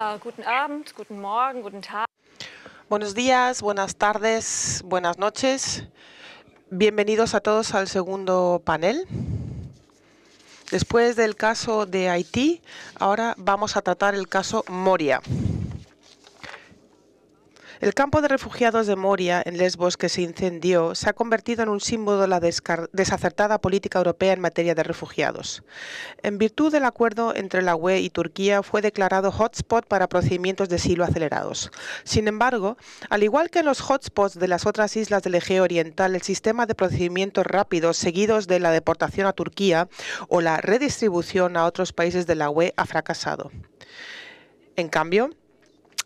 Äh, Buenos días, buenas tardes, buenas noches. Bienvenidos a todos al segundo panel. Después del caso de Haití, ahora vamos a tratar el caso Moria. El campo de refugiados de Moria, en Lesbos, que se incendió, se ha convertido en un símbolo de la desacertada política europea en materia de refugiados. En virtud del acuerdo entre la UE y Turquía, fue declarado hotspot para procedimientos de asilo acelerados. Sin embargo, al igual que en los hotspots de las otras islas del Egeo Oriental, el sistema de procedimientos rápidos seguidos de la deportación a Turquía o la redistribución a otros países de la UE ha fracasado. En cambio,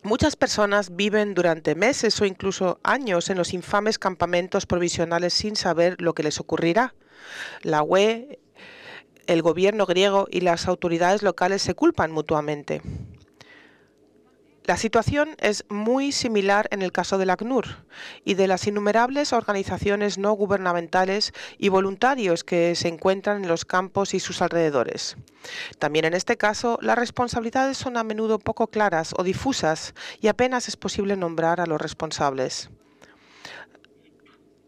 Muchas personas viven durante meses o incluso años en los infames campamentos provisionales sin saber lo que les ocurrirá. La UE, el gobierno griego y las autoridades locales se culpan mutuamente. La situación es muy similar en el caso del ACNUR y de las innumerables organizaciones no gubernamentales y voluntarios que se encuentran en los campos y sus alrededores. También en este caso, las responsabilidades son a menudo poco claras o difusas y apenas es posible nombrar a los responsables.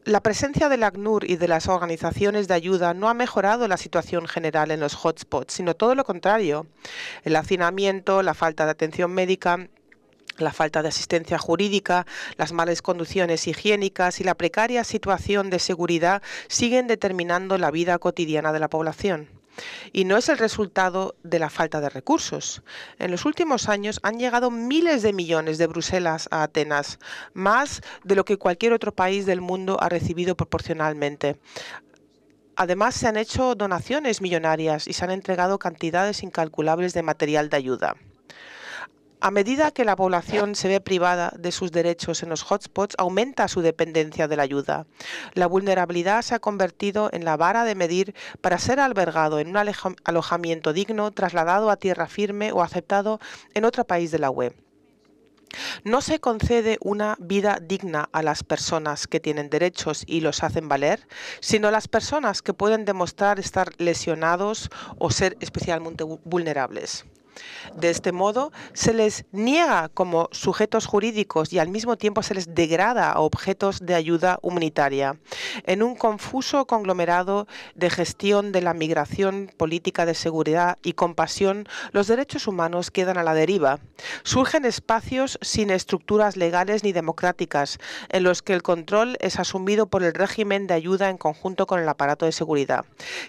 La presencia del ACNUR y de las organizaciones de ayuda no ha mejorado la situación general en los hotspots, sino todo lo contrario. El hacinamiento, la falta de atención médica, la falta de asistencia jurídica, las malas condiciones higiénicas y la precaria situación de seguridad siguen determinando la vida cotidiana de la población. Y no es el resultado de la falta de recursos. En los últimos años han llegado miles de millones de Bruselas a Atenas, más de lo que cualquier otro país del mundo ha recibido proporcionalmente. Además, se han hecho donaciones millonarias y se han entregado cantidades incalculables de material de ayuda. A medida que la población se ve privada de sus derechos en los hotspots, aumenta su dependencia de la ayuda. La vulnerabilidad se ha convertido en la vara de medir para ser albergado en un alojamiento digno, trasladado a tierra firme o aceptado en otro país de la web. No se concede una vida digna a las personas que tienen derechos y los hacen valer, sino a las personas que pueden demostrar estar lesionados o ser especialmente vulnerables. De este modo, se les niega como sujetos jurídicos y al mismo tiempo se les degrada a objetos de ayuda humanitaria, en un confuso conglomerado de gestión de la migración, política de seguridad y compasión, los derechos humanos quedan a la deriva. Surgen espacios sin estructuras legales ni democráticas, en los que el control es asumido por el régimen de ayuda en conjunto con el aparato de seguridad.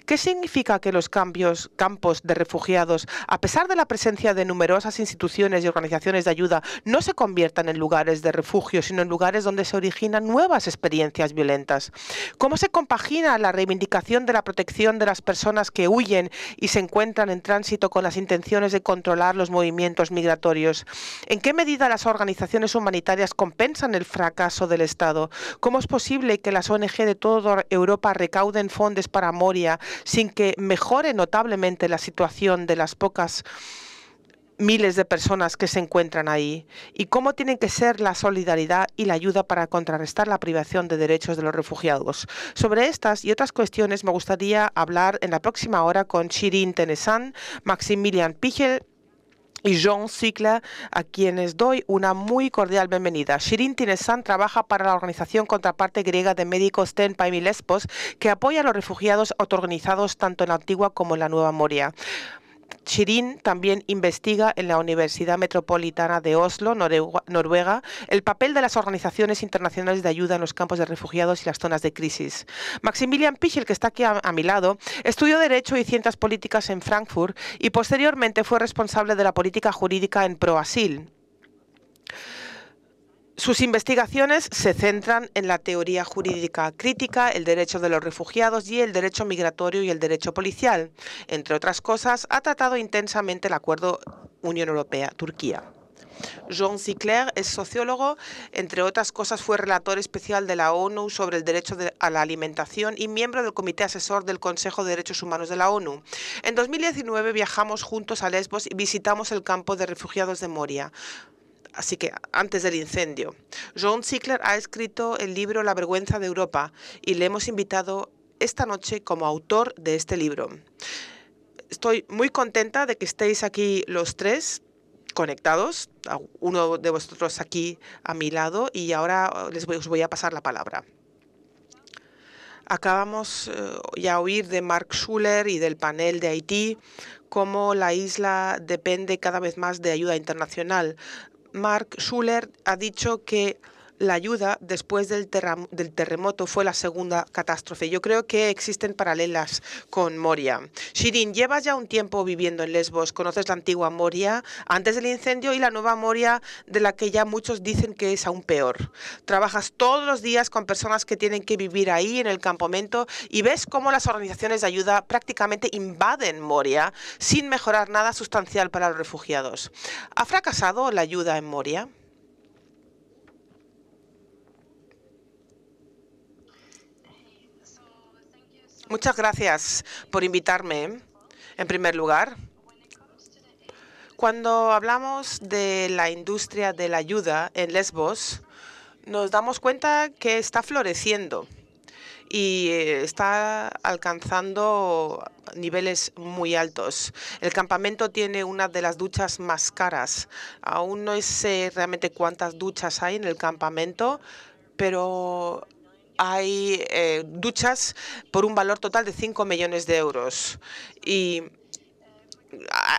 ¿Qué significa que los campos de refugiados, a pesar de la presencia de numerosas instituciones y organizaciones de ayuda no se conviertan en lugares de refugio, sino en lugares donde se originan nuevas experiencias violentas? ¿Cómo se compagina la reivindicación de la protección de las personas que huyen y se encuentran en tránsito con las intenciones de controlar los movimientos migratorios? ¿En qué medida las organizaciones humanitarias compensan el fracaso del Estado? ¿Cómo es posible que las ONG de toda Europa recauden fondos para Moria sin que mejore notablemente la situación de las pocas miles de personas que se encuentran ahí y cómo tienen que ser la solidaridad y la ayuda para contrarrestar la privación de derechos de los refugiados. Sobre estas y otras cuestiones me gustaría hablar en la próxima hora con Shirin Tenesan, Maximilian Pichel y John Sigler, a quienes doy una muy cordial bienvenida. Shirin Tinesan trabaja para la organización contraparte griega de médicos Ten Paimilespos, que apoya a los refugiados autoorganizados tanto en la antigua como en la nueva Moria. Chirin también investiga en la Universidad Metropolitana de Oslo, Noruega, el papel de las organizaciones internacionales de ayuda en los campos de refugiados y las zonas de crisis. Maximilian Pichel, que está aquí a, mi lado, estudió Derecho y Ciencias Políticas en Frankfurt y posteriormente fue responsable de la política jurídica en ProAsil. Sus investigaciones se centran en la teoría jurídica crítica, el derecho de los refugiados y el derecho migratorio y el derecho policial. Entre otras cosas, ha tratado intensamente el acuerdo Unión Europea-Turquía. Jean Sicler es sociólogo, entre otras cosas fue relator especial de la ONU sobre el derecho a la alimentación y miembro del Comité Asesor del Consejo de Derechos Humanos de la ONU. En 2019 viajamos juntos a Lesbos y visitamos el campo de refugiados de Moria así que antes del incendio. John Ziegler ha escrito el libro La vergüenza de Europa y le hemos invitado esta noche como autor de este libro. Estoy muy contenta de que estéis aquí los tres conectados, uno de vosotros aquí a mi lado y ahora les voy, a pasar la palabra. Acabamos eh, ya ya oír de Mark Schuller y del panel de Haití cómo la isla depende cada vez más de ayuda internacional Mark Schuller ha dicho que la ayuda después del, terremoto fue la segunda catástrofe. Yo creo que existen paralelas con Moria. Shirin, llevas ya un tiempo viviendo en Lesbos, conoces la antigua Moria antes del incendio y la nueva Moria de la que ya muchos dicen que es aún peor. Trabajas todos los días con personas que tienen que vivir ahí en el campamento y ves cómo las organizaciones de ayuda prácticamente invaden Moria sin mejorar nada sustancial para los refugiados. ¿Ha fracasado la ayuda en Moria? Muchas gracias por invitarme, en primer lugar. Cuando hablamos de la industria de la ayuda en Lesbos, nos damos cuenta que está floreciendo y eh, está alcanzando niveles muy altos. El campamento tiene una de las duchas más caras. Aún no sé realmente cuántas duchas hay en el campamento, pero hay eh, duchas por un valor total de 5 millones de euros. Y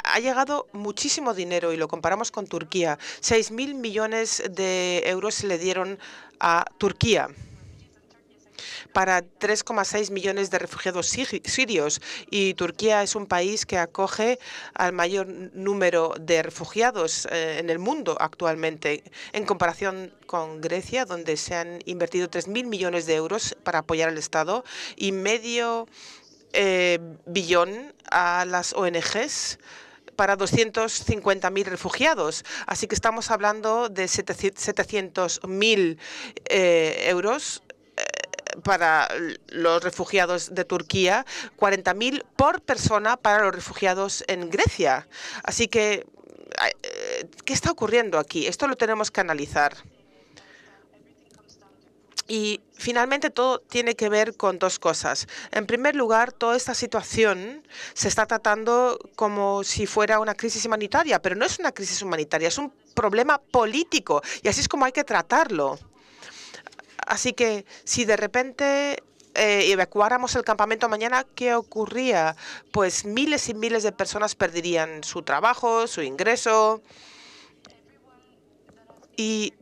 ha llegado muchísimo dinero y lo comparamos con Turquía. 6.000 millones de euros se le dieron a Turquía para 3,6 millones de refugiados sirios y Turquía es un país que acoge al mayor número de refugiados eh, en el mundo actualmente en comparación con Grecia, donde se han invertido 3.000 millones de euros para apoyar al Estado y medio eh, billón a las ONGs para 250.000 refugiados. Así que estamos hablando de 700.000 eh, euros para los refugiados de Turquía, 40.000 por persona para los refugiados en Grecia. Así que, eh, ¿qué está ocurriendo aquí? Esto lo tenemos que analizar. Y finalmente todo tiene que ver con dos cosas. En primer lugar, toda esta situación se está tratando como si fuera una crisis humanitaria, pero no es una crisis humanitaria, es un problema político y así es como hay que tratarlo. Así que si de repente eh, evacuáramos el campamento mañana, ¿qué ocurría? Pues miles y miles de personas perderían su trabajo, su ingreso. Y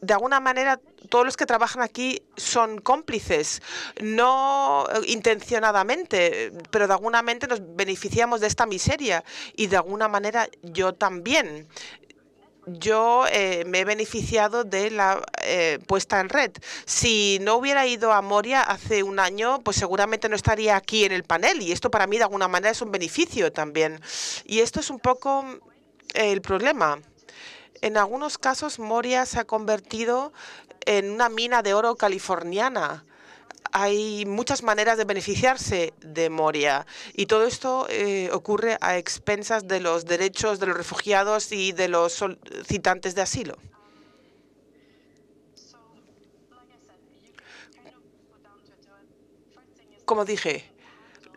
de alguna manera todos los que trabajan aquí son cómplices, no intencionadamente, pero de alguna manera nos beneficiamos de esta miseria y de alguna manera yo también yo eh, me he beneficiado de la eh, puesta en red. Si no hubiera ido a Moria hace un año, pues seguramente no estaría aquí en el panel y esto para mí de alguna manera es un beneficio también. Y esto es un poco el problema. En algunos casos Moria se ha convertido en una mina de oro californiana hay muchas maneras de beneficiarse de Moria y todo esto eh, ocurre a expensas de los derechos de los refugiados y de los solicitantes de asilo. Como dije,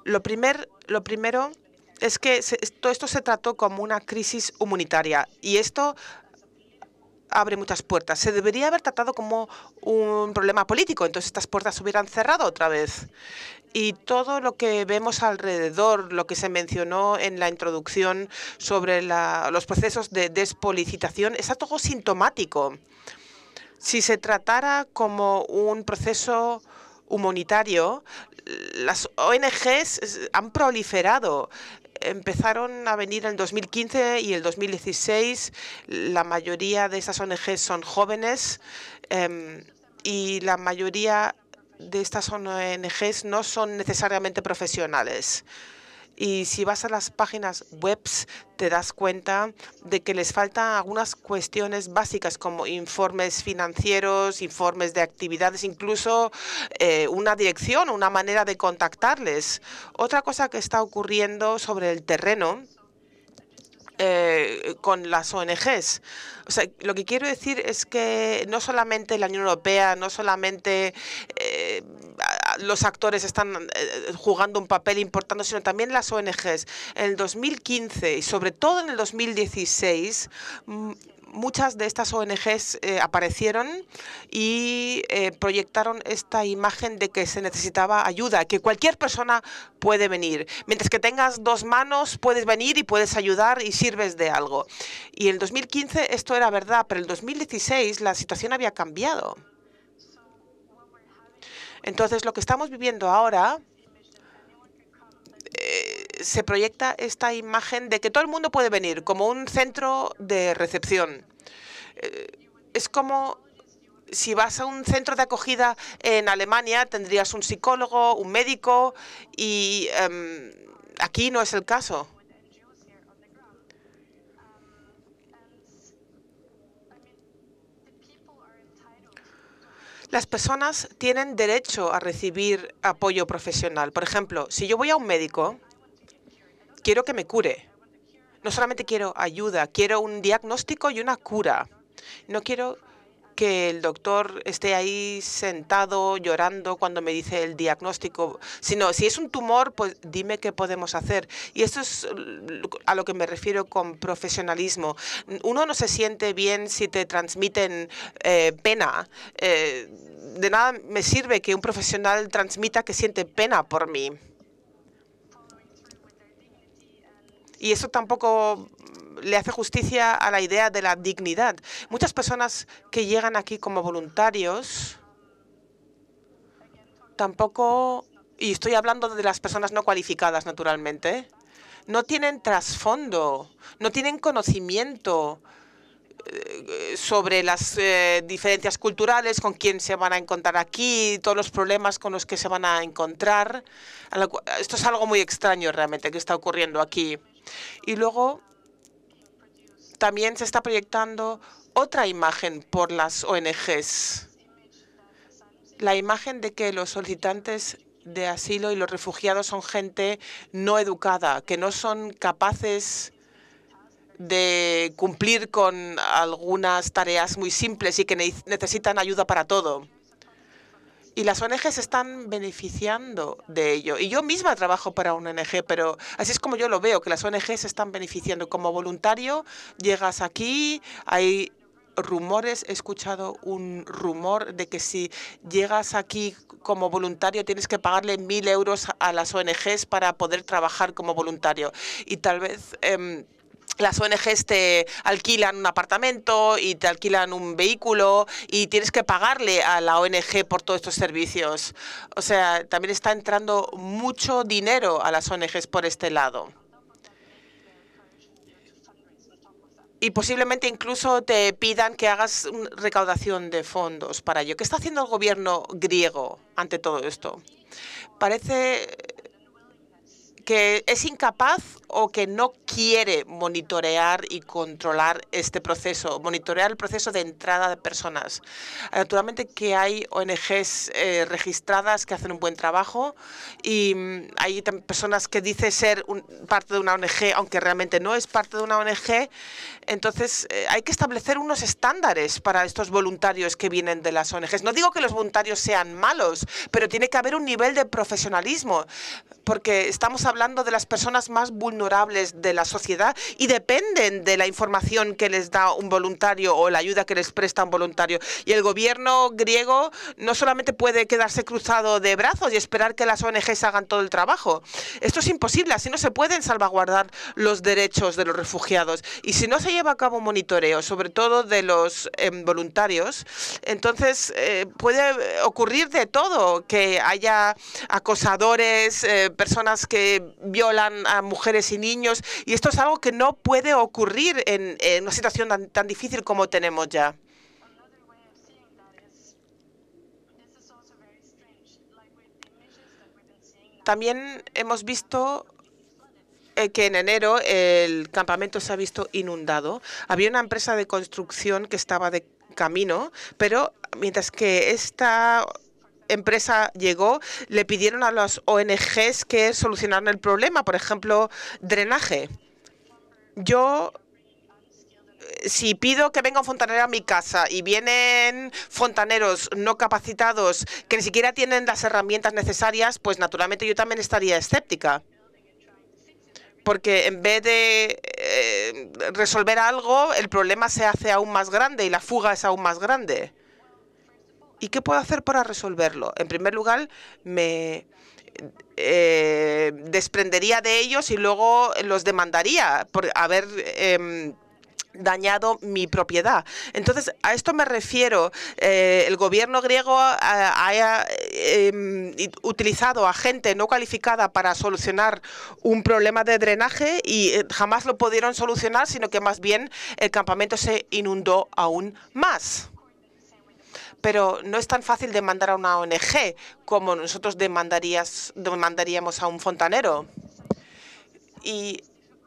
lo, primer, lo primero es que todo esto se trató como una crisis humanitaria y esto abre muchas puertas. Se debería haber tratado como un problema político, entonces estas puertas se hubieran cerrado otra vez. Y todo lo que vemos alrededor, lo que se mencionó en la introducción sobre los procesos de despolicitación, es algo sintomático. Si se tratara como un proceso humanitario, las ONGs han proliferado empezaron a venir en 2015 y el 2016. La mayoría de estas ONGs son jóvenes em, y la mayoría de estas ONGs no son necesariamente profesionales. Y si vas a las páginas webs, te das cuenta de que les faltan algunas cuestiones básicas como informes financieros, informes de actividades, incluso eh, una dirección, una manera de contactarles. Otra cosa que está ocurriendo sobre el terreno eh, con las ONGs. O sea, lo que quiero decir es que no solamente la Unión Europea, no solamente eh, los actores están eh, eh, jugando un papel importante, sino también las ONGs. En el 2015 y sobre todo en el 2016, muchas de estas ONGs eh, aparecieron y proyectaron esta imagen de que se necesitaba ayuda, que cualquier persona puede venir. Mientras que tengas dos manos, puedes venir y puedes ayudar y sirves de algo. Y en el 2015 esto era verdad, pero en el 2016 la situación había cambiado. Entonces, lo que estamos viviendo ahora eh, se proyecta esta imagen de que todo el mundo puede venir, como un centro de recepción. Eh, es como si vas a un centro de acogida en Alemania, tendrías un psicólogo, un médico, y em, aquí no es el caso. Las personas tienen derecho a recibir apoyo profesional. Por ejemplo, si yo voy a un médico, quiero que me cure. No solamente quiero ayuda, quiero un diagnóstico y una cura. No quiero que el doctor esté ahí sentado llorando cuando me dice el diagnóstico, sino si es un tumor, pues dime qué podemos hacer. Y esto es a lo que me refiero con profesionalismo. Uno no se siente bien si te transmiten eh, pena. Eh, de nada me sirve que un profesional transmita que siente pena por mí. Y eso tampoco le hace justicia a la idea de la dignidad. Muchas personas que llegan aquí como voluntarios tampoco, y estoy hablando de las personas no cualificadas naturalmente, no tienen trasfondo, no tienen conocimiento eh, sobre las eh, diferencias culturales, con quién se van a encontrar aquí, todos los problemas con los que se van a encontrar. Esto es algo muy extraño realmente que está ocurriendo aquí. Y luego también se está proyectando otra imagen por las ONGs, la imagen de que los solicitantes de asilo y los refugiados son gente no educada, que no son capaces de cumplir con algunas tareas muy simples y que necesitan ayuda para todo. Y las ONGs están beneficiando de ello. Y yo misma trabajo para una ONG, pero así es como yo lo veo, que las ONGs están beneficiando. Como voluntario llegas aquí, hay rumores, he escuchado un rumor de que si llegas aquí como voluntario tienes que pagarle mil euros a las ONGs para poder trabajar como voluntario. Y tal vez... Em, las ONGs te alquilan un apartamento y te alquilan un vehículo y tienes que pagarle a la ONG por todos estos servicios. O sea, también está entrando mucho dinero a las ONGs por este lado. Y posiblemente incluso te pidan que hagas recaudación de fondos para ello. ¿Qué está haciendo el gobierno griego ante todo esto? Parece que es incapaz o que no quiere monitorear y controlar este proceso, monitorear el proceso de entrada de personas. Naturalmente que hay ONGs eh, registradas que hacen un buen trabajo y mm, hay personas que dicen ser parte de una ONG, aunque realmente no es parte de una ONG. Entonces eh, hay que establecer unos estándares para estos voluntarios que vienen de las ONGs. No digo que los voluntarios sean malos, pero tiene que haber un nivel de profesionalismo, porque estamos hablando hablando de las personas más vulnerables de la sociedad y dependen de la información que les da un voluntario o la ayuda que les presta un voluntario. Y el gobierno griego no solamente puede quedarse cruzado de brazos y esperar que las ONGs hagan todo el trabajo. Esto es imposible, así no se pueden salvaguardar los derechos de los refugiados. Y si no se lleva a cabo monitoreo, sobre todo de los em, voluntarios, entonces eh, puede ocurrir de todo, que haya acosadores, eh, personas que violan a mujeres y niños. Y esto es algo que no puede ocurrir en, una situación tan, tan difícil como tenemos ya. También hemos visto eh, que en enero el campamento se ha visto inundado. Había una empresa de construcción que estaba de camino, pero mientras que esta empresa llegó, le pidieron a las ONGs que solucionaran el problema, por ejemplo, drenaje. Yo eh, si pido que venga un fontanero a mi casa y vienen fontaneros no capacitados que ni siquiera tienen las herramientas necesarias, pues naturalmente yo también estaría escéptica. Porque en vez de eh, resolver algo, el problema se hace aún más grande y la fuga es aún más grande. ¿Y qué puedo hacer para resolverlo? En primer lugar, me eh, desprendería de ellos y luego los demandaría por haber... Em, dañado mi propiedad. Entonces, a esto me refiero. Eh, el gobierno griego ha em, utilizado a gente no calificada para solucionar un problema de drenaje y eh, jamás lo pudieron solucionar, sino que más bien el campamento se inundó aún más pero no es tan fácil demandar a una ONG como nosotros demandaríamos a un fontanero. Y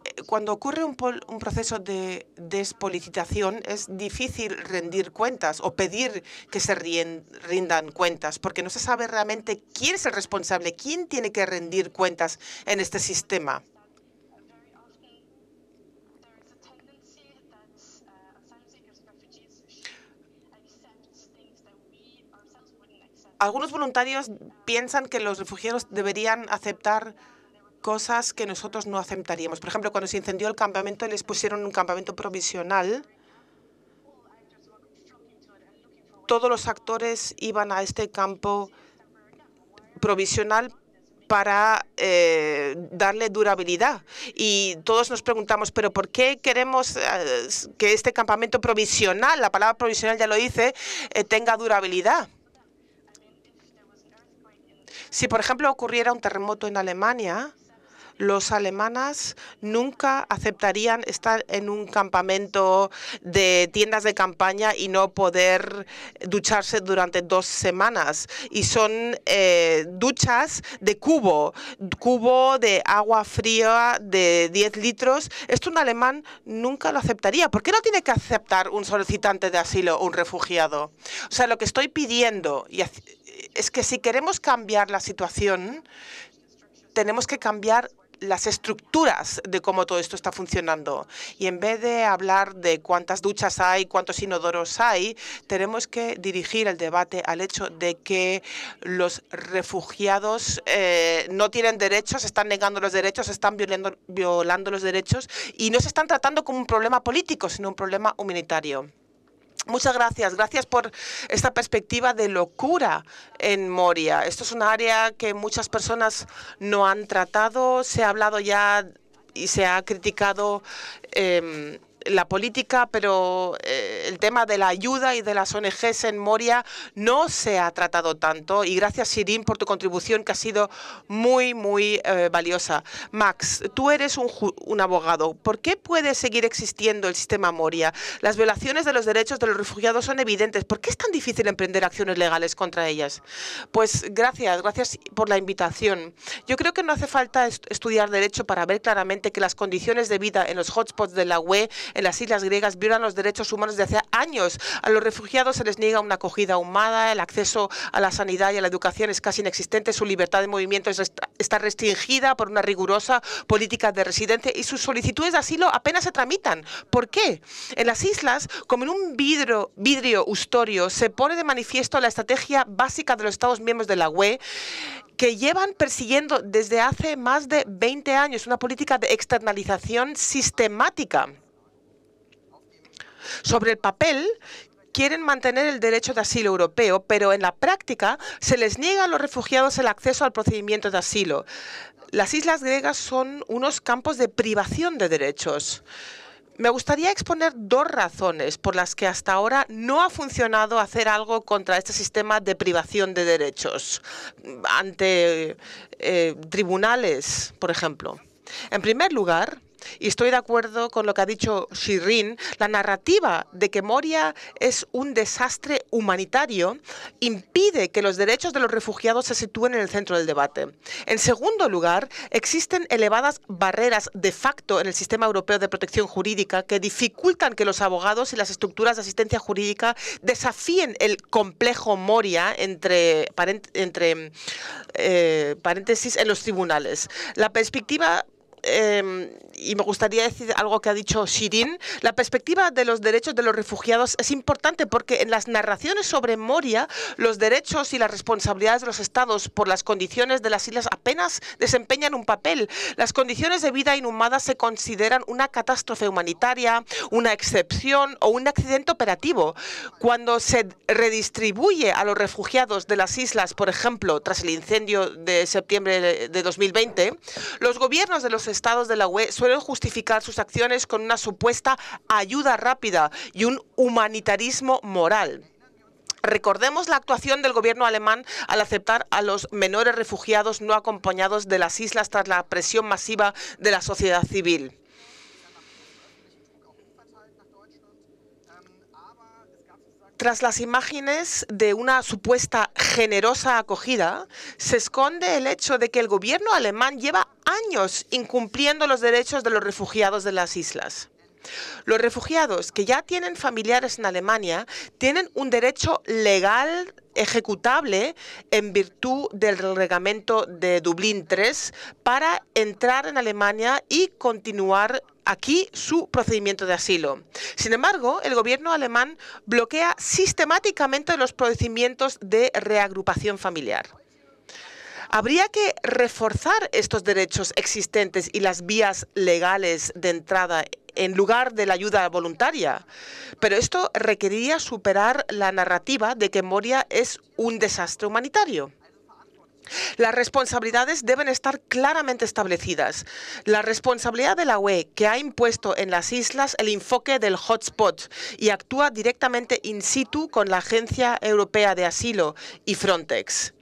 eh, cuando ocurre un, proceso de despolicitación es difícil rendir cuentas o pedir que se rindan cuentas porque no se sabe realmente quién es el responsable, quién tiene que rendir cuentas en este sistema. algunos voluntarios piensan que los refugiados deberían aceptar cosas que nosotros no aceptaríamos. Por ejemplo, cuando se incendió el campamento, les pusieron un campamento provisional. Todos los actores iban a este campo provisional para eh, darle durabilidad. Y todos nos preguntamos, ¿pero por qué queremos eh, que este campamento provisional, la palabra provisional ya lo dice, eh, tenga durabilidad? Si, por ejemplo, ocurriera un terremoto en Alemania, los alemanas nunca aceptarían estar en un campamento de tiendas de campaña y no poder ducharse durante dos semanas. Y son eh, duchas de cubo, cubo de agua fría de 10 litros. Esto un alemán nunca lo aceptaría. ¿Por qué no tiene que aceptar un solicitante de asilo o un refugiado? O sea, lo que estoy pidiendo y es que si queremos cambiar la situación, tenemos que cambiar las estructuras de cómo todo esto está funcionando. Y en vez de hablar de cuántas duchas hay, cuántos inodoros hay, tenemos que dirigir el debate al hecho de que los refugiados eh, no tienen derechos, están negando los derechos, están violando los derechos y no se están tratando como un problema político, sino un problema humanitario. Muchas gracias. Gracias por esta perspectiva de locura en Moria. Esto es un área que muchas personas no han tratado. Se ha hablado ya y se ha criticado em, la política, pero el tema de la ayuda y de las ONGs en Moria no se ha tratado tanto y gracias Sirín por tu contribución que ha sido muy, muy eh, valiosa. Max, tú eres un, un abogado. ¿Por qué puede seguir existiendo el sistema Moria? Las violaciones de los derechos de los refugiados son evidentes. ¿Por qué es tan difícil emprender acciones legales contra ellas? Pues gracias, gracias por la invitación. Yo creo que no hace falta estudiar derecho para ver claramente que las condiciones de vida en los hotspots de la UE, en las islas griegas, violan los derechos humanos de hace años. A los refugiados se les niega una acogida ahumada, el acceso a la sanidad y a la educación es casi inexistente, su libertad de movimiento está restringida por una rigurosa política de residencia y sus solicitudes de asilo apenas se tramitan. ¿Por qué? En las islas, como en un vidrio, vidrio ustorio, se pone de manifiesto la estrategia básica de los Estados miembros de la UE que llevan persiguiendo desde hace más de 20 años una política de externalización sistemática sobre el papel, quieren mantener el derecho de asilo europeo, pero en la práctica se les niega a los refugiados el acceso al procedimiento de asilo. Las islas griegas son unos campos de privación de derechos. Me gustaría exponer dos razones por las que hasta ahora no ha funcionado hacer algo contra este sistema de privación de derechos ante eh, tribunales, por ejemplo. En primer lugar, y estoy de acuerdo con lo que ha dicho Shirin. La narrativa de que Moria es un desastre humanitario impide que los derechos de los refugiados se sitúen en el centro del debate. En segundo lugar, existen elevadas barreras de facto en el sistema europeo de protección jurídica que dificultan que los abogados y las estructuras de asistencia jurídica desafíen el complejo Moria entre, entre eh, paréntesis en los tribunales. La perspectiva em, y me gustaría decir algo que ha dicho Shirin, la perspectiva de los derechos de los refugiados es importante porque en las narraciones sobre Moria los derechos y las responsabilidades de los estados por las condiciones de las islas apenas desempeñan un papel. Las condiciones de vida inhumadas se consideran una catástrofe humanitaria, una excepción o un accidente operativo. Cuando se redistribuye a los refugiados de las islas, por ejemplo, tras el incendio de septiembre de 2020, los gobiernos de los estados de la UE suelen justificar sus acciones con una supuesta ayuda rápida y un humanitarismo moral. Recordemos la actuación del gobierno alemán al aceptar a los menores refugiados no acompañados de las islas tras la presión masiva de la sociedad civil. Tras las imágenes de una supuesta generosa acogida, se esconde el hecho de que el gobierno alemán lleva años incumpliendo los derechos de los refugiados de las islas. Los refugiados que ya tienen familiares en Alemania tienen un derecho legal ejecutable en virtud del reglamento de Dublín III para entrar en Alemania y continuar aquí su procedimiento de asilo. Sin embargo, el gobierno alemán bloquea sistemáticamente los procedimientos de reagrupación familiar. Habría que reforzar estos derechos existentes y las vías legales de entrada en lugar de la ayuda voluntaria. Pero esto requeriría superar la narrativa de que Moria es un desastre humanitario. Las responsabilidades deben estar claramente establecidas. La responsabilidad de la UE, que ha impuesto en las islas el enfoque del hotspot y actúa directamente in situ con la Agencia Europea de Asilo y Frontex.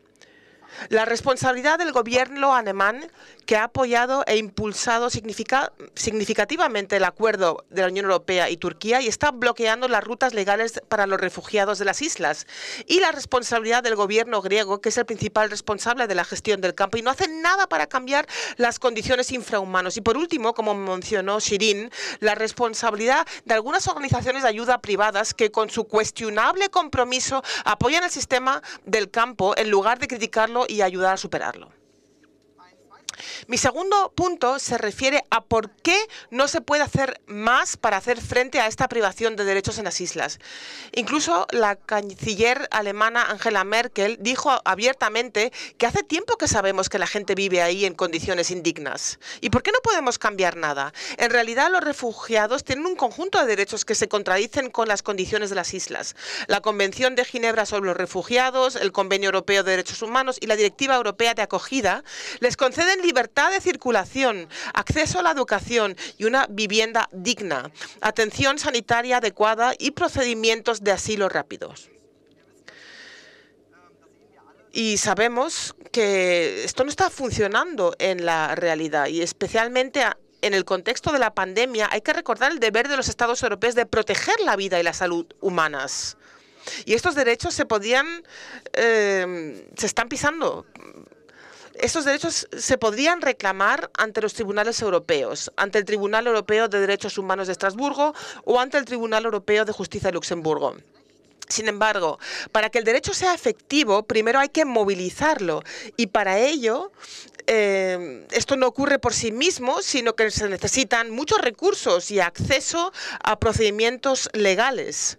La responsabilidad del gobierno alemán, que ha apoyado e impulsado significativamente el acuerdo de la Unión Europea y Turquía y está bloqueando las rutas legales para los refugiados de las islas. Y la responsabilidad del gobierno griego, que es el principal responsable de la gestión del campo y no hace nada para cambiar las condiciones infrahumanas. Y por último, como mencionó Shirin, la responsabilidad de algunas organizaciones de ayuda privadas que con su cuestionable compromiso apoyan el sistema del campo en lugar de criticarlo y ayudar a superarlo. Mi segundo punto se refiere a por qué no se puede hacer más para hacer frente a esta privación de derechos en las islas. Incluso la canciller alemana Angela Merkel dijo abiertamente que hace tiempo que sabemos que la gente vive ahí en condiciones indignas. ¿Y por qué no podemos cambiar nada? En realidad los refugiados tienen un conjunto de derechos que se contradicen con las condiciones de las islas. La Convención de Ginebra sobre los refugiados, el Convenio Europeo de Derechos Humanos y la Directiva Europea de Acogida les conceden libertad de circulación, acceso a la educación y una vivienda digna, atención sanitaria adecuada y procedimientos de asilo rápidos. Y sabemos que esto no está funcionando en la realidad y especialmente en el contexto de la pandemia hay que recordar el deber de los Estados europeos de proteger la vida y la salud humanas. Y estos derechos se podían, eh, se están pisando estos derechos se podrían reclamar ante los tribunales europeos, ante el Tribunal Europeo de Derechos Humanos de Estrasburgo o ante el Tribunal Europeo de Justicia de Luxemburgo. Sin embargo, para que el derecho sea efectivo, primero hay que movilizarlo y para ello eh, esto no ocurre por sí mismo, sino que se necesitan muchos recursos y acceso a procedimientos legales.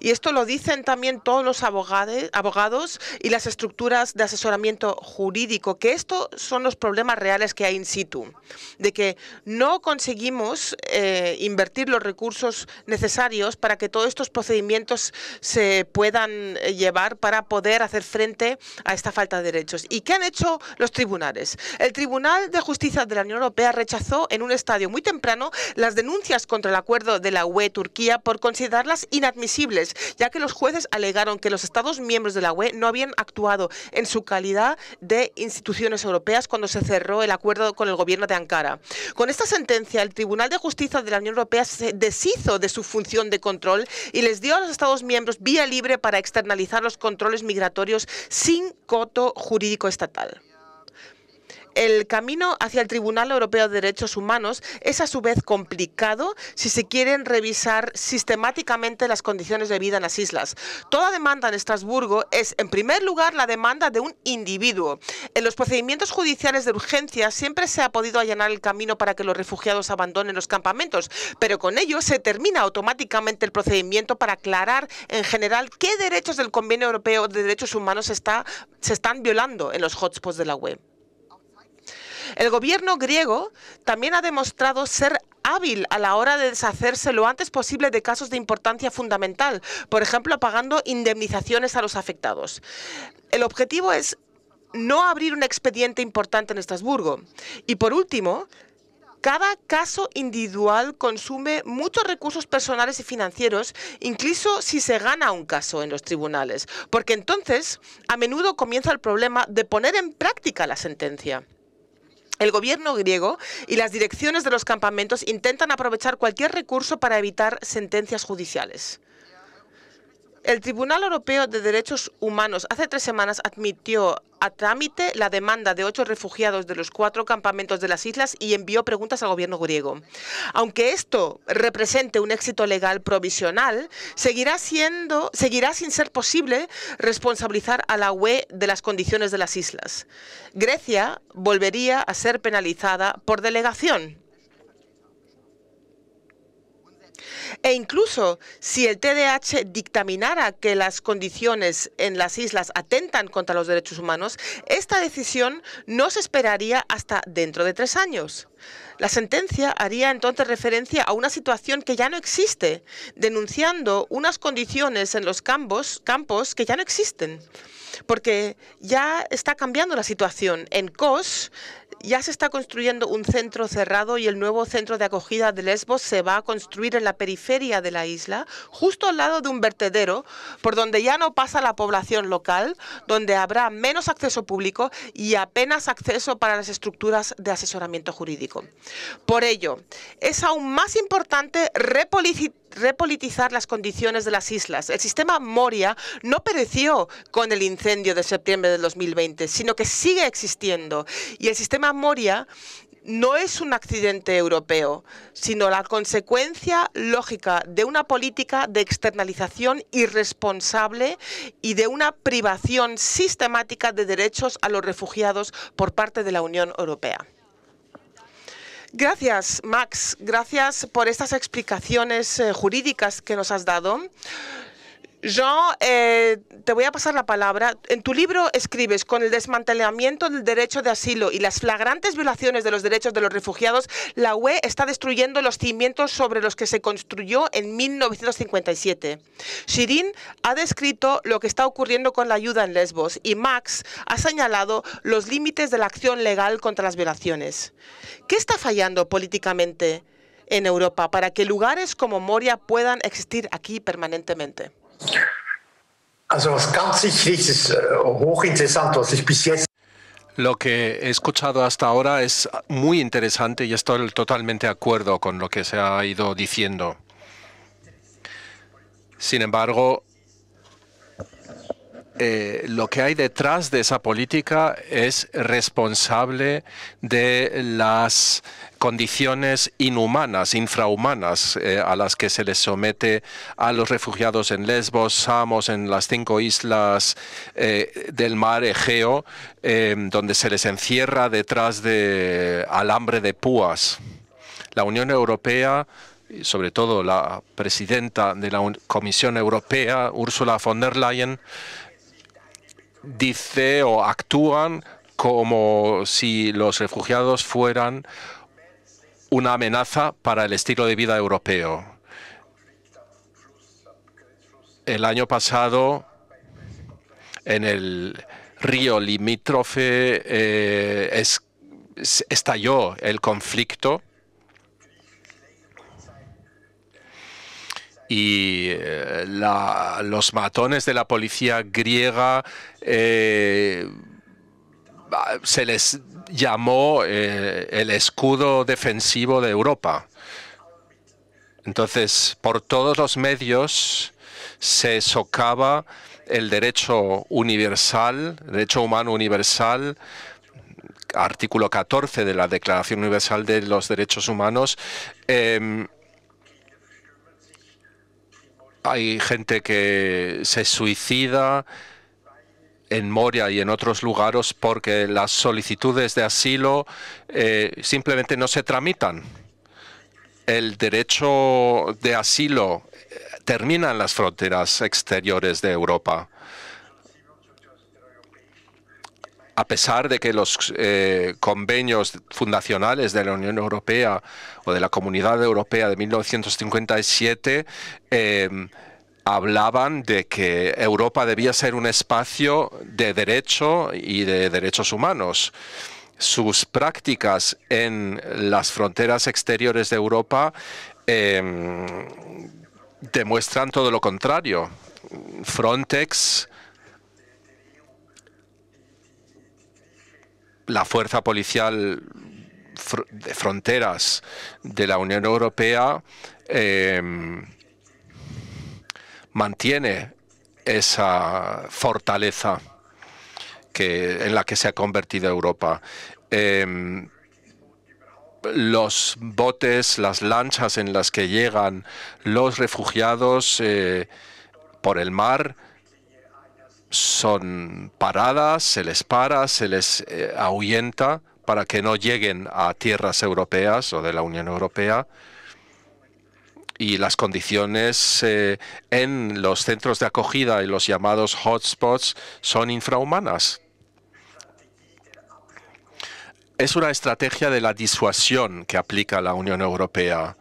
Y esto lo dicen también todos los abogados y las estructuras de asesoramiento jurídico, que estos son los problemas reales que hay in situ, de que no conseguimos eh, invertir los recursos necesarios para que todos estos procedimientos se puedan eh, llevar para poder hacer frente a esta falta de derechos. ¿Y qué han hecho los tribunales? El Tribunal de Justicia de la Unión Europea rechazó en un estadio muy temprano las denuncias contra el acuerdo de la UE-Turquía por considerarlas inadmisibles ya que los jueces alegaron que los Estados miembros de la UE no habían actuado en su calidad de instituciones europeas cuando se cerró el acuerdo con el gobierno de Ankara. Con esta sentencia, el Tribunal de Justicia de la Unión Europea se deshizo de su función de control y les dio a los Estados miembros vía libre para externalizar los controles migratorios sin coto jurídico estatal. El camino hacia el Tribunal Europeo de Derechos Humanos es a su vez complicado si se quieren revisar sistemáticamente las condiciones de vida en las islas. Toda demanda en Estrasburgo es, en primer lugar, la demanda de un individuo. En los procedimientos judiciales de urgencia siempre se ha podido allanar el camino para que los refugiados abandonen los campamentos, pero con ello se termina automáticamente el procedimiento para aclarar en general qué derechos del Convenio Europeo de Derechos Humanos se están violando en los hotspots de la web. El gobierno griego también ha demostrado ser hábil a la hora de deshacerse lo antes posible de casos de importancia fundamental, por ejemplo, pagando indemnizaciones a los afectados. El objetivo es no abrir un expediente importante en Estrasburgo. Y por último, cada caso individual consume muchos recursos personales y financieros, incluso si se gana un caso en los tribunales, porque entonces a menudo comienza el problema de poner en práctica la sentencia. El gobierno griego y las direcciones de los campamentos intentan aprovechar cualquier recurso para evitar sentencias judiciales. El Tribunal Europeo de Derechos Humanos hace tres semanas admitió a trámite la demanda de ocho refugiados de los cuatro campamentos de las islas y envió preguntas al gobierno griego. Aunque esto represente un éxito legal provisional, seguirá, siendo, seguirá sin ser posible responsabilizar a la UE de las condiciones de las islas. Grecia volvería a ser penalizada por delegación. E incluso si el TDH dictaminara que las condiciones en las islas atentan contra los derechos humanos, esta decisión no se esperaría hasta dentro de tres años. La sentencia haría entonces referencia a una situación que ya no existe, denunciando unas condiciones en los campos, campos que ya no existen, porque ya está cambiando la situación. En COS, ya se está construyendo un centro cerrado y el nuevo centro de acogida de Lesbos se va a construir en la periferia de la isla, justo al lado de un vertedero, por donde ya no pasa la población local, donde habrá menos acceso público y apenas acceso para las estructuras de asesoramiento jurídico. Por ello, es aún más importante repolicitar repolitizar las condiciones de las islas. El sistema Moria no pereció con el incendio de septiembre del 2020, sino que sigue existiendo. Y el sistema Moria no es un accidente europeo, sino la consecuencia lógica de una política de externalización irresponsable y de una privación sistemática de derechos a los refugiados por parte de la Unión Europea. Gracias, Max. Gracias por estas explicaciones eh, jurídicas que nos has dado. Jean, eh, te voy a pasar la palabra. En tu libro escribes, con el desmantelamiento del derecho de asilo y las flagrantes violaciones de los derechos de los refugiados, la UE está destruyendo los cimientos sobre los que se construyó en 1957. Shirin ha descrito lo que está ocurriendo con la ayuda en Lesbos y Max ha señalado los límites de la acción legal contra las violaciones. ¿Qué está fallando políticamente en Europa para que lugares como Moria puedan existir aquí permanentemente? Äh, lo que he escuchado hasta ahora es muy interesante y estoy totalmente de acuerdo con lo que se ha ido diciendo. Sin embargo, eh, lo que hay detrás de esa política es responsable de las condiciones inhumanas, infrahumanas, eh, a las que se les somete a los refugiados en Lesbos, Samos, en las cinco islas eh, del mar Egeo, em, donde se les encierra detrás de alambre de púas. La Unión Europea sobre todo la presidenta de la Comisión Europea, Ursula von der Leyen, dice o actúan como si los refugiados fueran una amenaza para el estilo de vida europeo. El año pasado, en el río limítrofe, eh, estalló el conflicto y eh, los matones de la policía griega eh, se les llamó eh, el escudo defensivo de Europa. Entonces, por todos los medios se socava el derecho universal, derecho humano universal, artículo 14 de la Declaración Universal de los Derechos Humanos, em, hay gente que se suicida en Moria y en otros lugares porque las solicitudes de asilo eh, simplemente no se tramitan. El derecho de asilo eh, termina en las fronteras exteriores de Europa. a pesar de que los eh, convenios fundacionales de la Unión Europea o de la Comunidad Europea de 1957 em, hablaban de que Europa debía ser un espacio de derecho y de derechos humanos. Sus prácticas en las fronteras exteriores de Europa em, demuestran todo lo contrario. Frontex la fuerza policial de fronteras de la Unión Europea eh, mantiene esa fortaleza en la que se ha convertido Europa. Em, los botes, las lanchas en las que llegan los refugiados eh, por el mar son paradas, se les para, se les eh, ahuyenta para que no lleguen a tierras europeas o de la Unión Europea. Y las condiciones eh, en los centros de acogida y los llamados hotspots son infrahumanas. Es una estrategia de la disuasión que aplica la Unión Europea.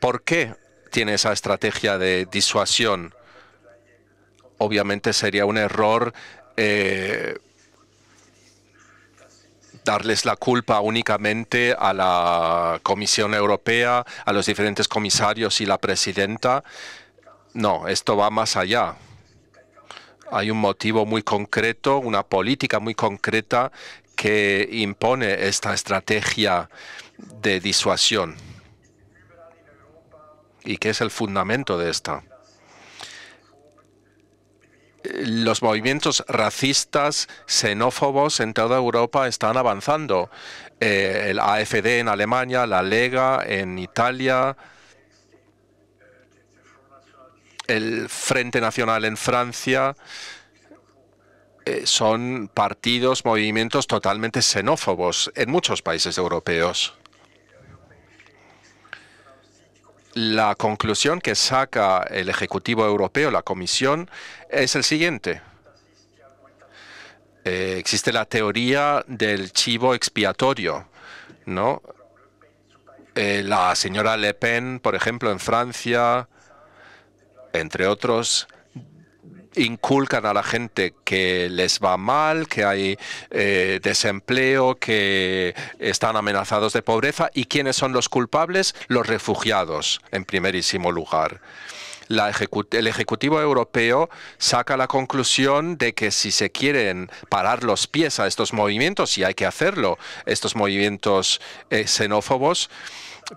¿Por qué tiene esa estrategia de disuasión? obviamente sería un error eh, darles la culpa únicamente a la Comisión Europea, a los diferentes comisarios y la presidenta. No, esto va más allá. Hay un motivo muy concreto, una política muy concreta que impone esta estrategia de disuasión y que es el fundamento de esta los movimientos racistas, xenófobos en toda Europa están avanzando. Eh, el AFD en Alemania, la Lega en Italia, el Frente Nacional en Francia, eh, son partidos, movimientos totalmente xenófobos en muchos países europeos. la conclusión que saca el Ejecutivo Europeo, la Comisión, es el siguiente. Eh, existe la teoría del chivo expiatorio, ¿no? Eh, la señora Le Pen, por ejemplo, en Francia, entre otros, inculcan a la gente que les va mal, que hay eh, desempleo, que están amenazados de pobreza y quiénes son los culpables, los refugiados, en primerísimo lugar. el Ejecutivo Europeo saca la conclusión de que si se quieren parar los pies a estos movimientos, y hay que hacerlo, estos movimientos eh, xenófobos,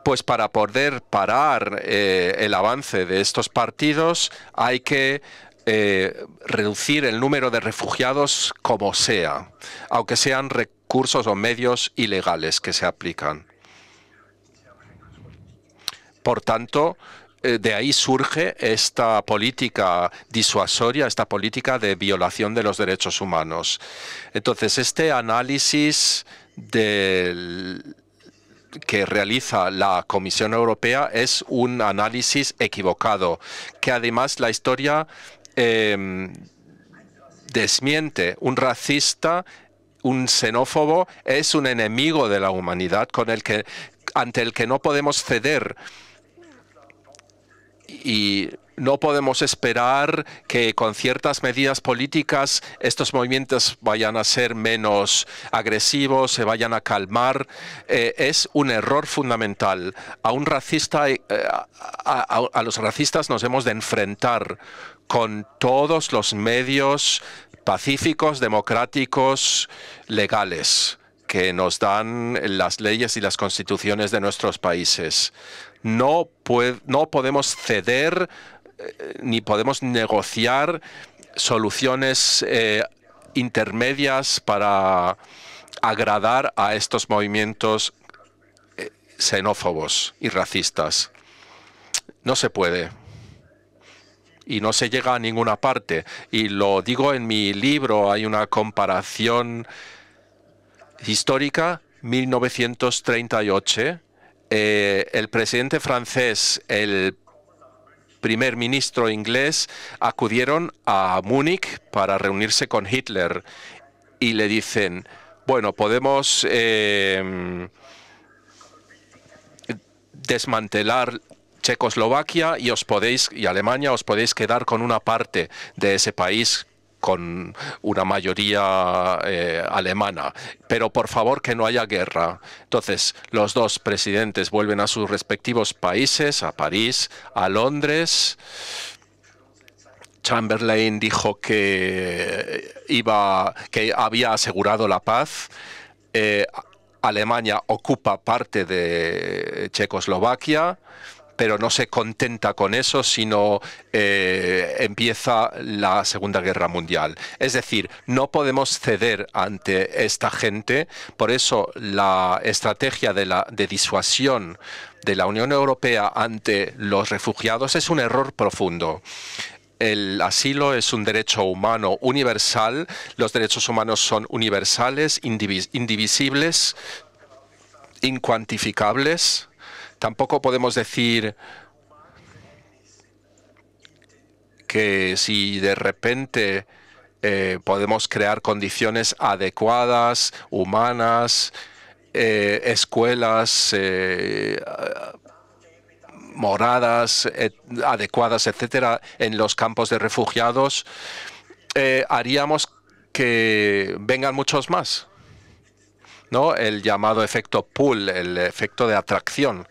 pues para poder parar eh, el avance de estos partidos hay que eh, reducir el número de refugiados como sea, aunque sean recursos o medios ilegales que se aplican. Por tanto, eh, de ahí surge esta política disuasoria, esta política de violación de los derechos humanos. Entonces, este análisis que realiza la Comisión Europea es un análisis equivocado, que además la historia Em, desmiente un racista un xenófobo es un enemigo de la humanidad con el que, ante el que no podemos ceder y no podemos esperar que con ciertas medidas políticas estos movimientos vayan a ser menos agresivos, se vayan a calmar. Eh, es un error fundamental. A un racista, eh, a los racistas nos hemos de enfrentar con todos los medios pacíficos, democráticos, legales que nos dan las leyes y las constituciones de nuestros países. No, podemos ceder eh, ni podemos negociar soluciones eh, intermedias para agradar a estos movimientos eh, xenófobos y racistas. No se puede y no se llega a ninguna parte. Y lo digo en mi libro, hay una comparación histórica, 1938, eh, el presidente francés, el primer ministro inglés acudieron a Múnich para reunirse con Hitler y le dicen, bueno, podemos eh, desmantelar Checoslovaquia y os podéis y Alemania os podéis quedar con una parte de ese país con una mayoría eh, alemana. Pero por favor que no haya guerra. Entonces, los dos presidentes vuelven a sus respectivos países, a París, a Londres. Chamberlain dijo que iba, que había asegurado la paz. Eh, Alemania ocupa parte de Checoslovaquia pero no se contenta con eso, sino eh, empieza la Segunda Guerra Mundial. Es decir, no podemos ceder ante esta gente, por eso la estrategia de, disuasión de la Unión Europea ante los refugiados es un error profundo el asilo es un derecho humano universal, los derechos humanos son universales, indivisibles, incuantificables Tampoco podemos decir que si de repente eh, podemos crear condiciones adecuadas, humanas, eh, escuelas, eh, moradas adecuadas, etcétera, en los campos de refugiados, haríamos que vengan muchos más. El llamado efecto pull, el efecto de atracción.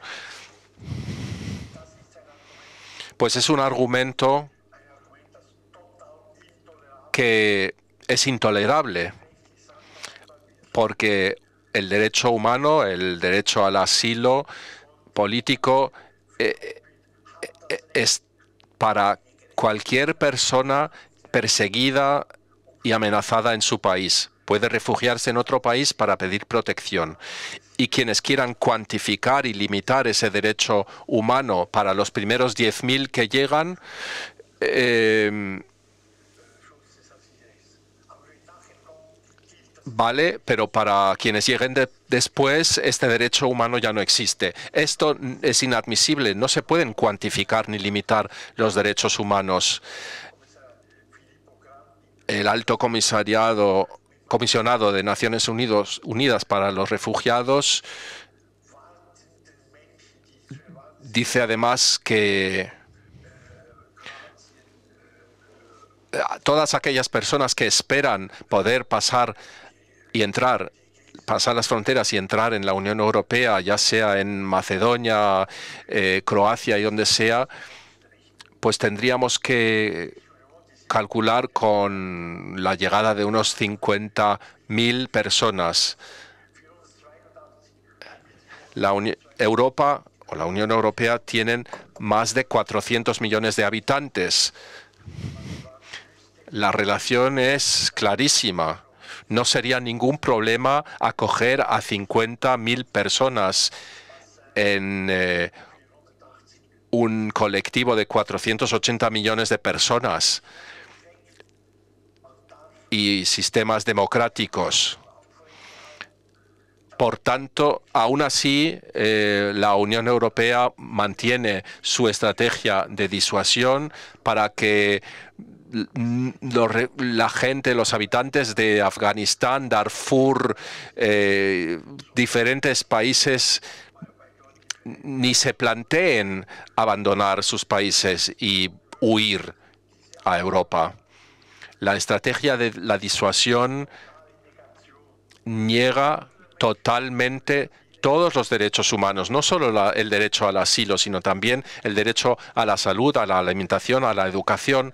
Pues es un argumento que es intolerable, porque el derecho humano, el derecho al asilo político, eh, eh, eh, es para cualquier persona perseguida y amenazada en su país puede refugiarse en otro país para pedir protección. Y quienes quieran cuantificar y limitar ese derecho humano para los primeros 10.000 que llegan, eh, vale, pero para quienes lleguen después este derecho humano ya no existe. Esto es inadmisible, no se pueden cuantificar ni limitar los derechos humanos. El alto comisariado comisionado de Naciones Unidas Unidas para los Refugiados dice además que eh, todas aquellas personas que esperan poder pasar y entrar pasar las fronteras y entrar en la Unión Europea, ya sea en Macedonia, eh, Croacia y donde sea, pues tendríamos que calcular con la llegada de unos 50.000 personas. La Europa o la Unión Europea tienen más de 400 millones de habitantes. La relación es clarísima. No sería ningún problema acoger a 50.000 personas en eh, un colectivo de 480 millones de personas y sistemas democráticos. Por tanto, aún así, eh, la Unión Europea mantiene su estrategia de disuasión para que la gente, los habitantes de Afganistán, Darfur, eh, diferentes países ni se planteen abandonar sus países y huir a Europa. La estrategia de la disuasión niega totalmente todos los derechos humanos, no solo el derecho al asilo, sino también el derecho a la salud, a la alimentación, a la educación.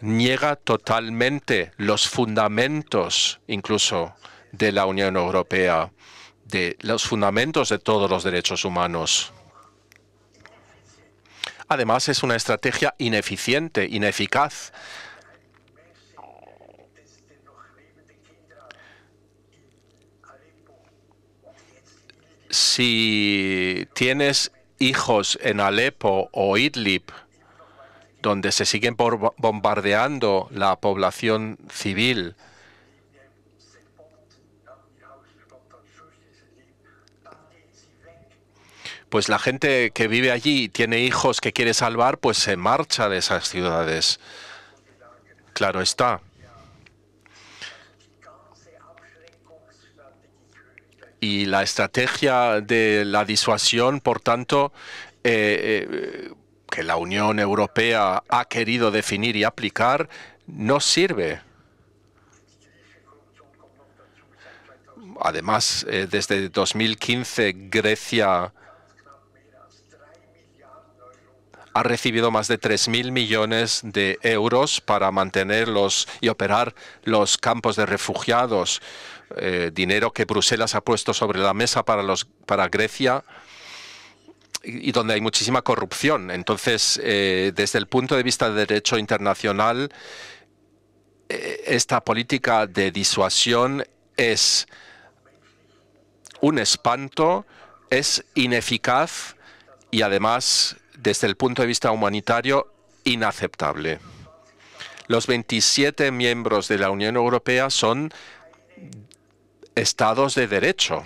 Niega totalmente los fundamentos, incluso de la Unión Europea, de los fundamentos de todos los derechos humanos. Además, es una estrategia ineficiente, ineficaz. Si tienes hijos en Alepo o Idlib, donde se siguen bombardeando la población civil, pues la gente que vive allí y tiene hijos que quiere salvar, pues se marcha de esas ciudades. Claro está. Y la estrategia de la disuasión, por tanto, eh, eh, que la Unión Europea ha querido definir y aplicar, no sirve. Además, eh, desde 2015 Grecia ha recibido más de 3.000 millones de euros para mantenerlos y operar los campos de refugiados, eh, dinero que Bruselas ha puesto sobre la mesa para, los, para Grecia y donde hay muchísima corrupción. Entonces, eh, desde el punto de vista del derecho internacional, eh, esta política de disuasión es un espanto, es ineficaz y además desde el punto de vista humanitario inaceptable. Los 27 miembros de la Unión Europea son estados de derecho.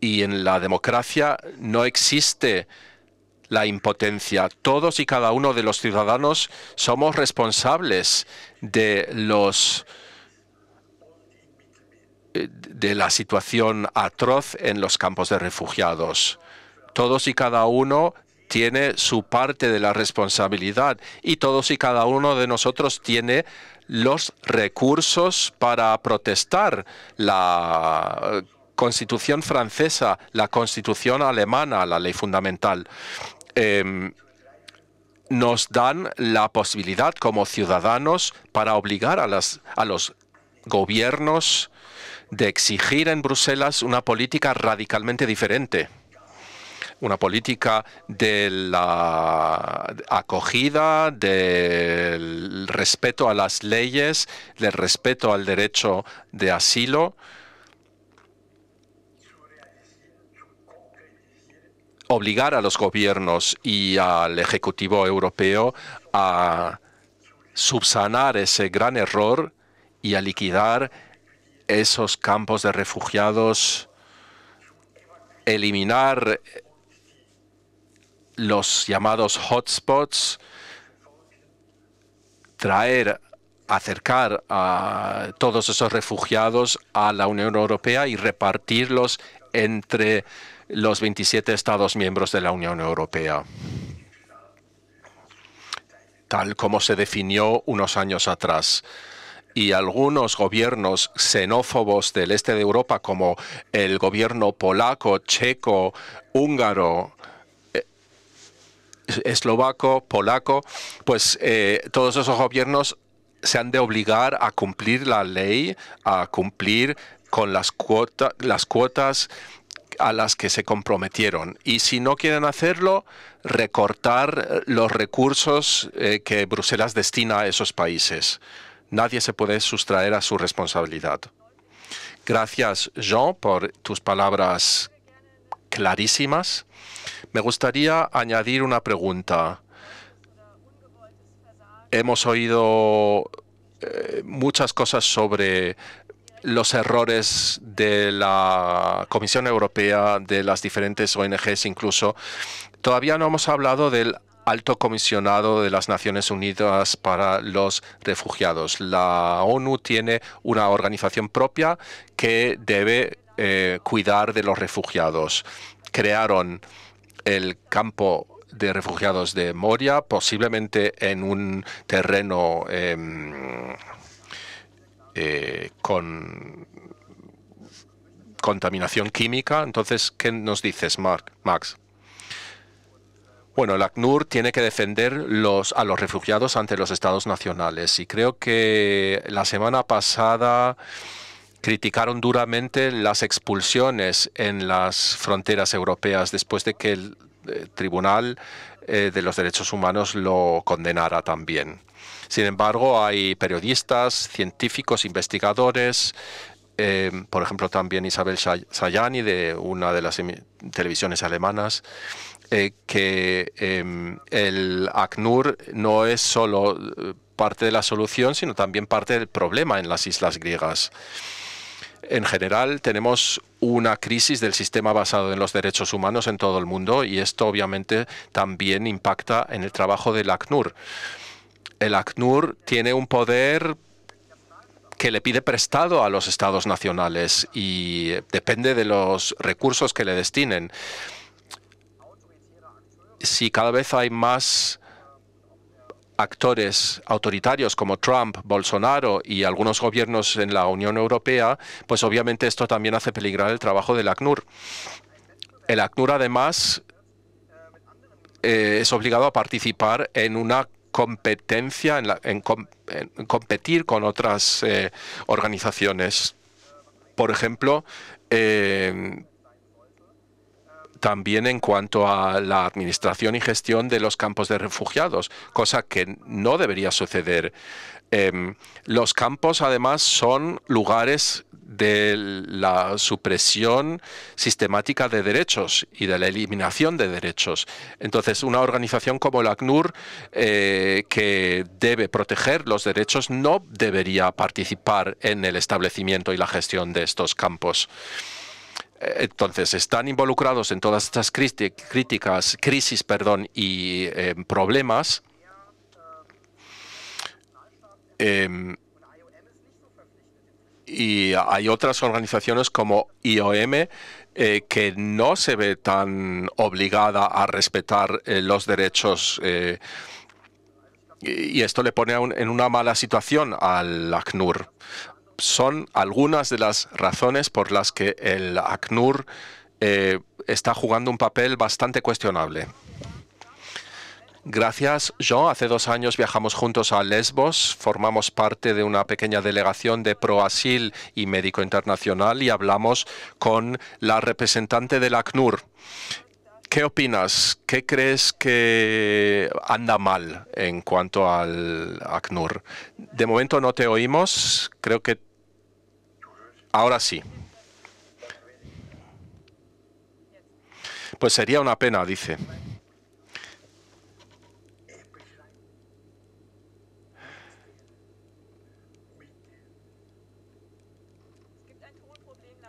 Y en la democracia no existe la impotencia. Todos y cada uno de los ciudadanos somos responsables de los eh, de la situación atroz en los campos de refugiados. Todos y cada uno tiene su parte de la responsabilidad y todos y cada uno de nosotros tiene los recursos para protestar la constitución francesa, la constitución alemana, la ley fundamental. Em, nos dan la posibilidad como ciudadanos para obligar a los gobiernos de exigir en Bruselas una política radicalmente diferente una política de la acogida, del respeto a las leyes, del respeto al derecho de asilo. obligar a los gobiernos y al Ejecutivo europeo a subsanar ese gran error y a liquidar esos campos de refugiados, eliminar los llamados hotspots, traer, acercar a todos esos refugiados a la Unión Europea y repartirlos entre los 27 Estados miembros de la Unión Europea, tal como se definió unos años atrás y algunos gobiernos xenófobos del este de Europa, como el gobierno polaco, checo, húngaro, eslovaco, polaco, pues eh, todos esos gobiernos se han de obligar a cumplir la ley, a cumplir con las, cuotas las cuotas a las que se comprometieron. Y si no quieren hacerlo, recortar los recursos eh, que Bruselas destina a esos países. Nadie se puede sustraer a su responsabilidad. Gracias, Jean, por tus palabras clarísimas. Me gustaría añadir una pregunta. Hemos oído eh, muchas cosas sobre los errores de la Comisión Europea, de las diferentes ONGs incluso. Todavía no hemos hablado del alto comisionado de las Naciones Unidas para los Refugiados. La ONU tiene una organización propia que debe eh, cuidar de los refugiados. Crearon el campo de refugiados de Moria, posiblemente en un terreno em, eh, con contaminación química. Entonces, ¿qué nos dices, Mark, Max? Bueno, el ACNUR tiene que defender a los refugiados ante los estados nacionales y creo que la semana pasada criticaron duramente las expulsiones en las fronteras europeas después de que el eh, Tribunal eh, de los Derechos Humanos lo condenara también. Sin embargo, hay periodistas, científicos, investigadores, eh, por ejemplo, también Isabel Sayani de una de las televisiones alemanas, que em, el ACNUR no es solo parte de la solución, sino también parte del problema en las islas griegas en general tenemos una crisis del sistema basado en los derechos humanos en todo el mundo y esto obviamente también impacta en el trabajo del ACNUR. El ACNUR tiene un poder que le pide prestado a los estados nacionales y depende de los recursos que le destinen. Si cada vez hay más actores autoritarios como Trump, Bolsonaro y algunos gobiernos en la Unión Europea, pues obviamente esto también hace peligrar el trabajo del ACNUR. El ACNUR además eh, es obligado a participar en una competencia, en, competir con otras eh, organizaciones. Por ejemplo, eh, también en cuanto a la administración y gestión de los campos de refugiados, cosa que no debería suceder. Em, los campos además son lugares de la supresión sistemática de derechos y de la eliminación de derechos. Entonces, una organización como la ACNUR, eh, que debe proteger los derechos, no debería participar en el establecimiento y la gestión de estos campos. Entonces, están involucrados en todas estas críticas, crisis perdón, y em, problemas. Em, y hay otras organizaciones como IOM eh, que no se ve tan obligada a respetar eh, los derechos eh, y esto le pone en una mala situación al ACNUR son algunas de las razones por las que el ACNUR eh, está jugando un papel bastante cuestionable. Gracias, Jean. Hace dos años viajamos juntos a Lesbos, formamos parte de una pequeña delegación de Proasil y Médico Internacional y hablamos con la representante del ACNUR, ¿Qué opinas? ¿Qué crees que anda mal en cuanto al ACNUR? De momento no te oímos, creo que ahora sí. Pues sería una pena, dice.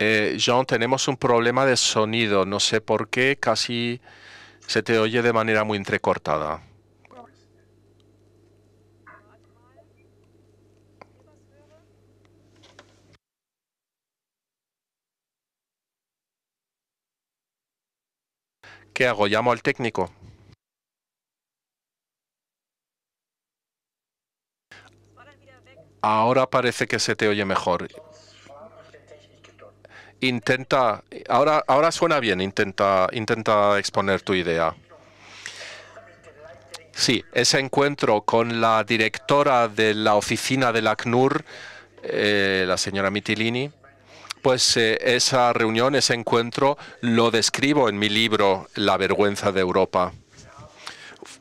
Eh, John, tenemos un problema de sonido. No sé por qué, casi se te oye de manera muy entrecortada. ¿Qué hago? ¿Llamo al técnico? Ahora parece que se te oye mejor intenta, ahora, ahora suena bien, intenta, intenta exponer tu idea. Sí, ese encuentro con la directora de la oficina del ACNUR, eh, la señora Mitilini, pues eh, esa reunión, ese encuentro, lo describo en mi libro La vergüenza de Europa.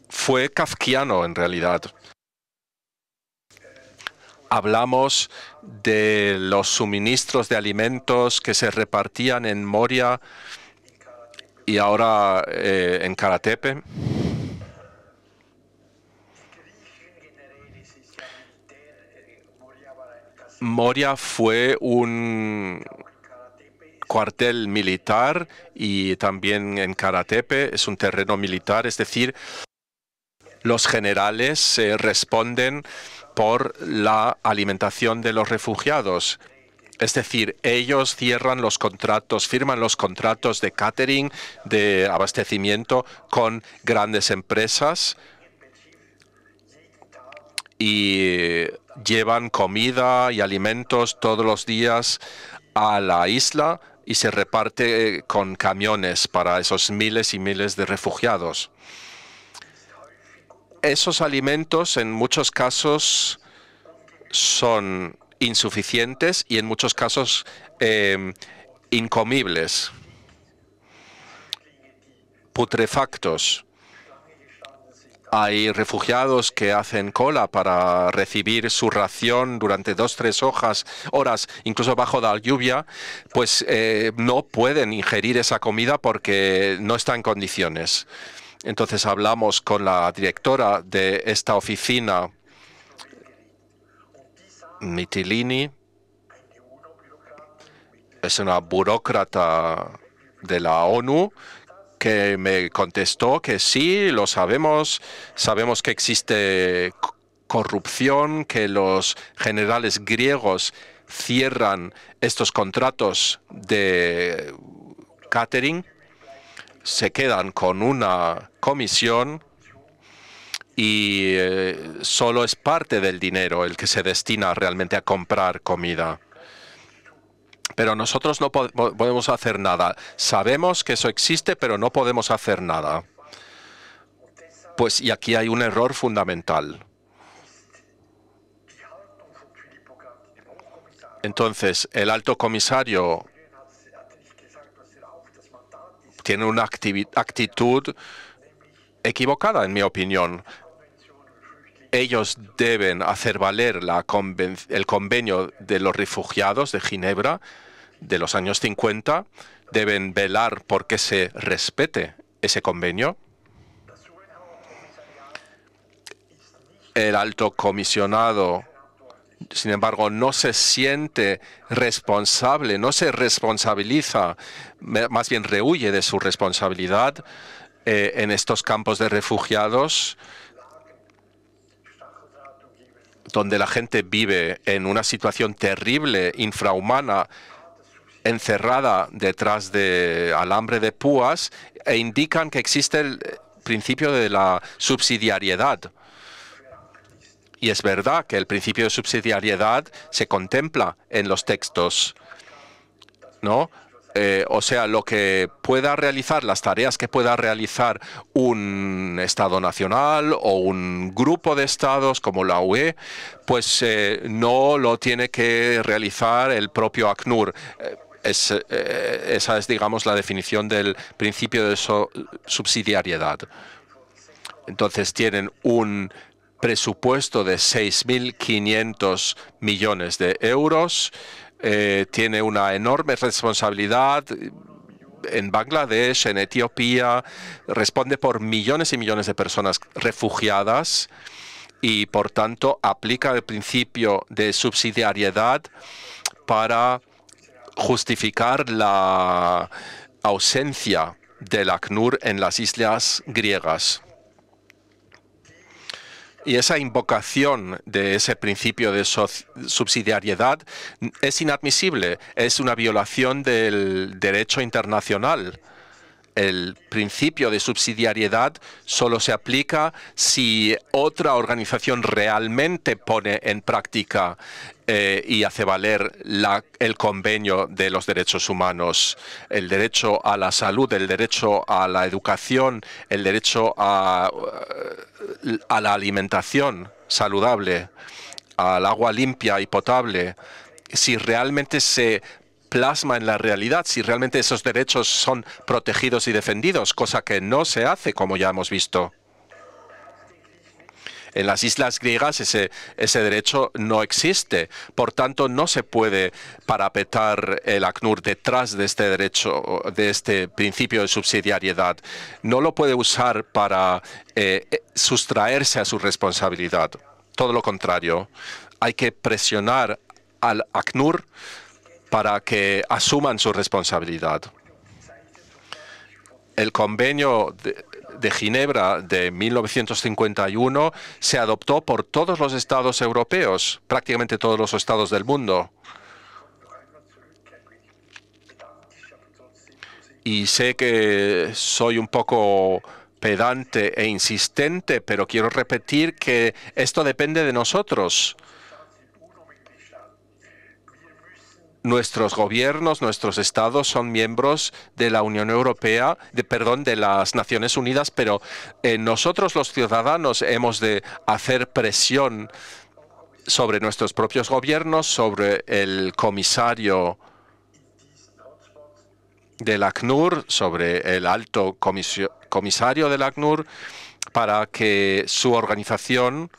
Fue kafkiano en realidad. Hablamos de los suministros de alimentos que se repartían en Moria y ahora eh, en Karatepe. Moria fue un cuartel militar y también en Karatepe es un terreno militar, es decir, los generales eh, responden por la alimentación de los refugiados. Es decir, ellos cierran los contratos, firman los contratos de catering, de abastecimiento con grandes empresas y llevan comida y alimentos todos los días a la isla y se reparte eh, con camiones para esos miles y miles de refugiados esos alimentos en muchos casos son insuficientes y en muchos casos eh, incomibles, putrefactos. Hay refugiados que hacen cola para recibir su ración durante dos, tres horas, incluso bajo la lluvia, pues eh, no pueden ingerir esa comida porque no está en condiciones. Entonces hablamos con la directora de esta oficina, Mitilini. Es una burócrata de la ONU que me contestó que sí, lo sabemos, sabemos que existe corrupción, que los generales griegos cierran estos contratos de catering se quedan con una comisión y eh, solo es parte del dinero el que se destina realmente a comprar comida. Pero nosotros no podemos hacer nada. Sabemos que eso existe, pero no podemos hacer nada. Pues y aquí hay un error fundamental. Entonces, el alto comisario tienen una actitud equivocada, en mi opinión. Ellos deben hacer valer el convenio de los refugiados de Ginebra de los años 50, deben velar por que se respete ese convenio. El alto comisionado sin embargo, no se siente responsable, no se responsabiliza, más bien rehuye de su responsabilidad eh, en estos campos de refugiados donde la gente vive en una situación terrible, infrahumana, encerrada detrás de alambre de púas, e indican que existe el principio de la subsidiariedad y es verdad que el principio de subsidiariedad se contempla en los textos, eh, o sea, lo que pueda realizar, las tareas que pueda realizar un Estado nacional o un grupo de Estados como la UE, pues eh, no lo tiene que realizar el propio ACNUR. Eh, esa es, digamos, la definición del principio de subsidiariedad. Entonces tienen un presupuesto de 6.500 millones de euros. Eh, tiene una enorme responsabilidad en Bangladesh, en Etiopía, responde por millones y millones de personas refugiadas y, por tanto, aplica el principio de subsidiariedad para justificar la ausencia del ACNUR en las islas griegas. Y esa invocación de ese principio de subsidiariedad es inadmisible, es una violación del derecho internacional. El principio de subsidiariedad solo se aplica si otra organización realmente pone en práctica eh, y hace valer el convenio de los derechos humanos, el derecho a la salud, el derecho a la educación, el derecho a la alimentación saludable, al agua limpia y potable. Si realmente se plasma en la realidad, si realmente esos derechos son protegidos y defendidos, cosa que no se hace, como ya hemos visto. En las islas griegas ese, ese derecho no existe. Por tanto, no se puede parapetar el ACNUR detrás de este derecho, de este principio de subsidiariedad. No lo puede usar para eh, sustraerse a su responsabilidad. Todo lo contrario, hay que presionar al ACNUR para que asuman su responsabilidad. El convenio de Ginebra de 1951 se adoptó por todos los estados europeos, prácticamente todos los estados del mundo. Y sé que soy un poco pedante e insistente, pero quiero repetir que esto depende de nosotros. nuestros gobiernos, nuestros estados son miembros de la Unión Europea, de, perdón, de las Naciones Unidas, pero eh, nosotros los ciudadanos hemos de hacer presión sobre nuestros propios gobiernos, sobre el comisario del ACNUR, sobre el alto comisario del ACNUR, para que su organización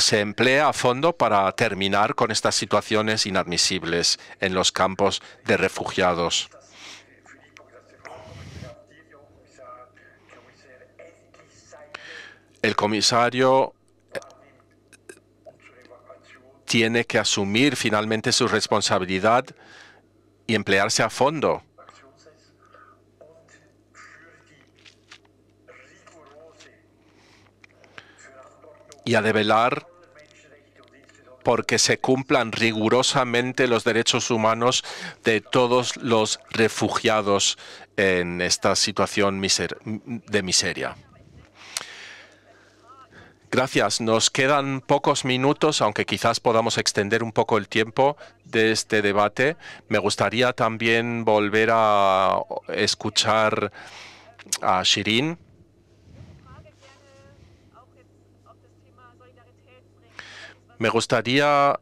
se emplea a fondo para terminar con estas situaciones inadmisibles en los campos de refugiados. El comisario eh, tiene que asumir finalmente su responsabilidad y emplearse a fondo y a develar porque se cumplan rigurosamente los derechos humanos de todos los refugiados en esta situación de miseria. Gracias. Nos quedan pocos minutos, aunque quizás podamos extender un poco el tiempo de este debate. Me gustaría también volver a escuchar a Shirin Me gustaría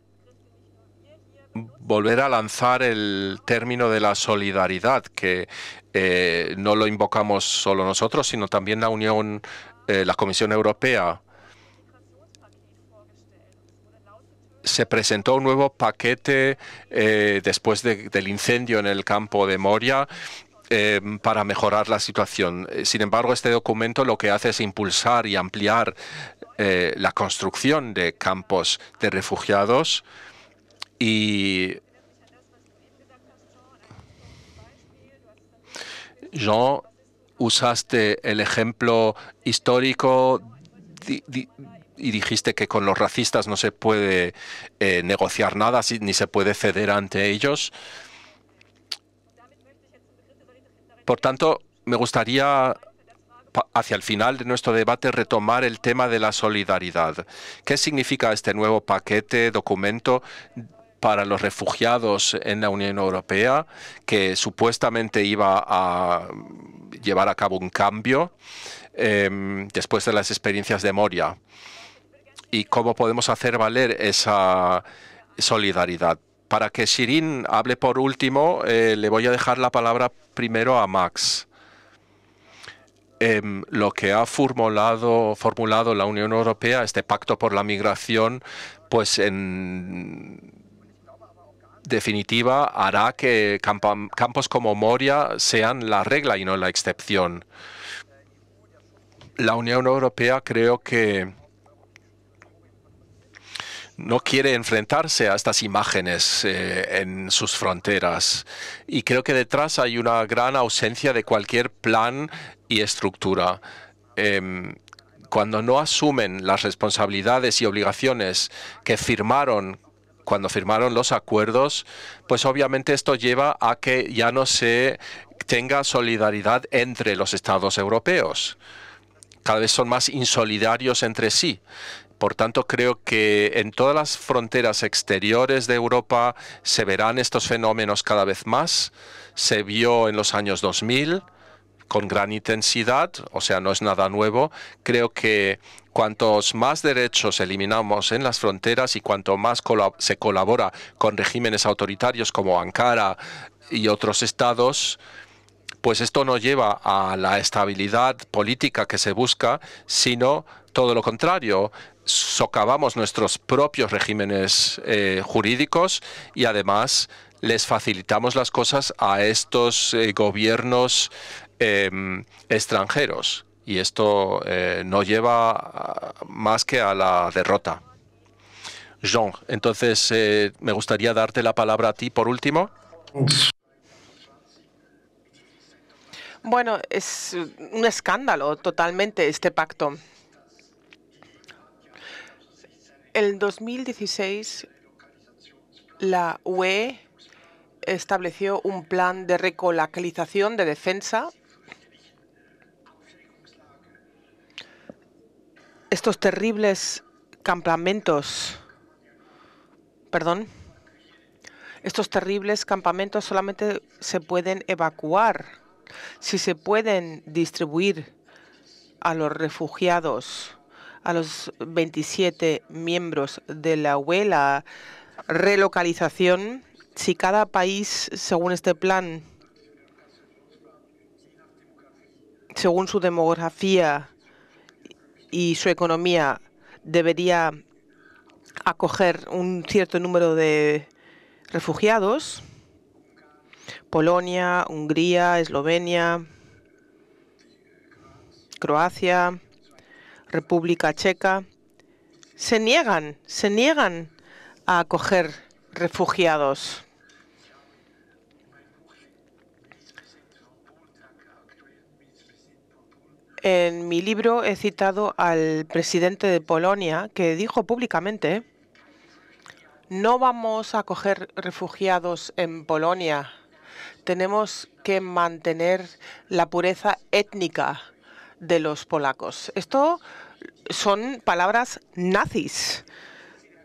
volver a lanzar el término de la solidaridad, que eh, no lo invocamos solo nosotros, sino también la Unión, eh, la Comisión Europea. Se presentó un nuevo paquete eh, después del incendio en el campo de Moria para mejorar la situación. Sin embargo, este documento lo que hace es impulsar y ampliar eh, la construcción de campos de refugiados y Jean, usaste el ejemplo histórico y dijiste que con los racistas no se puede eh, negociar nada ni se puede ceder ante ellos. Por tanto, me gustaría hacia el final de nuestro debate retomar el tema de la solidaridad. ¿Qué significa este nuevo paquete, documento para los refugiados en la Unión Europea, que supuestamente iba a llevar a cabo un cambio em, después de las experiencias de Moria? ¿Y cómo podemos hacer valer esa solidaridad? Para que Shirin hable por último, eh, le voy a dejar la palabra primero a Max. Em, lo que ha formulado, la Unión Europea, este pacto por la migración, pues en definitiva hará que campos como Moria sean la regla y no la excepción. La Unión Europea creo que no quiere enfrentarse a estas imágenes eh, en sus fronteras. Y creo que detrás hay una gran ausencia de cualquier plan y estructura. Em, cuando no asumen las responsabilidades y obligaciones que firmaron cuando firmaron los acuerdos, pues obviamente esto lleva a que ya no se tenga solidaridad entre los Estados europeos. Cada vez son más insolidarios entre sí. Por tanto, creo que en todas las fronteras exteriores de Europa se verán estos fenómenos cada vez más. Se vio en los años 2000 con gran intensidad, o sea, no es nada nuevo. Creo que cuantos más derechos eliminamos en las fronteras y cuanto más se colabora con regímenes autoritarios como Ankara y otros estados, pues esto no lleva a la estabilidad política que se busca, sino todo lo contrario, socavamos nuestros propios regímenes eh, jurídicos y además les facilitamos las cosas a estos eh, gobiernos Em, extranjeros y esto eh, no lleva más que a la derrota. Jean, entonces eh, me gustaría darte la palabra a ti por último. Bueno, es un escándalo totalmente este pacto. En 2016, la UE estableció un plan de recolocalización de defensa estos terribles campamentos, perdón, estos terribles campamentos solamente se pueden evacuar si se pueden distribuir a los refugiados, a los 27 miembros de la UE, relocalización, si cada país, según este plan, según su demografía, y su economía debería acoger un cierto número de refugiados, Polonia, Hungría, Eslovenia, Croacia, República Checa, se niegan, se niegan a acoger refugiados. En mi libro he citado al presidente de Polonia que dijo públicamente, no vamos a acoger refugiados en Polonia, tenemos que mantener la pureza étnica de los polacos. Esto son palabras nazis,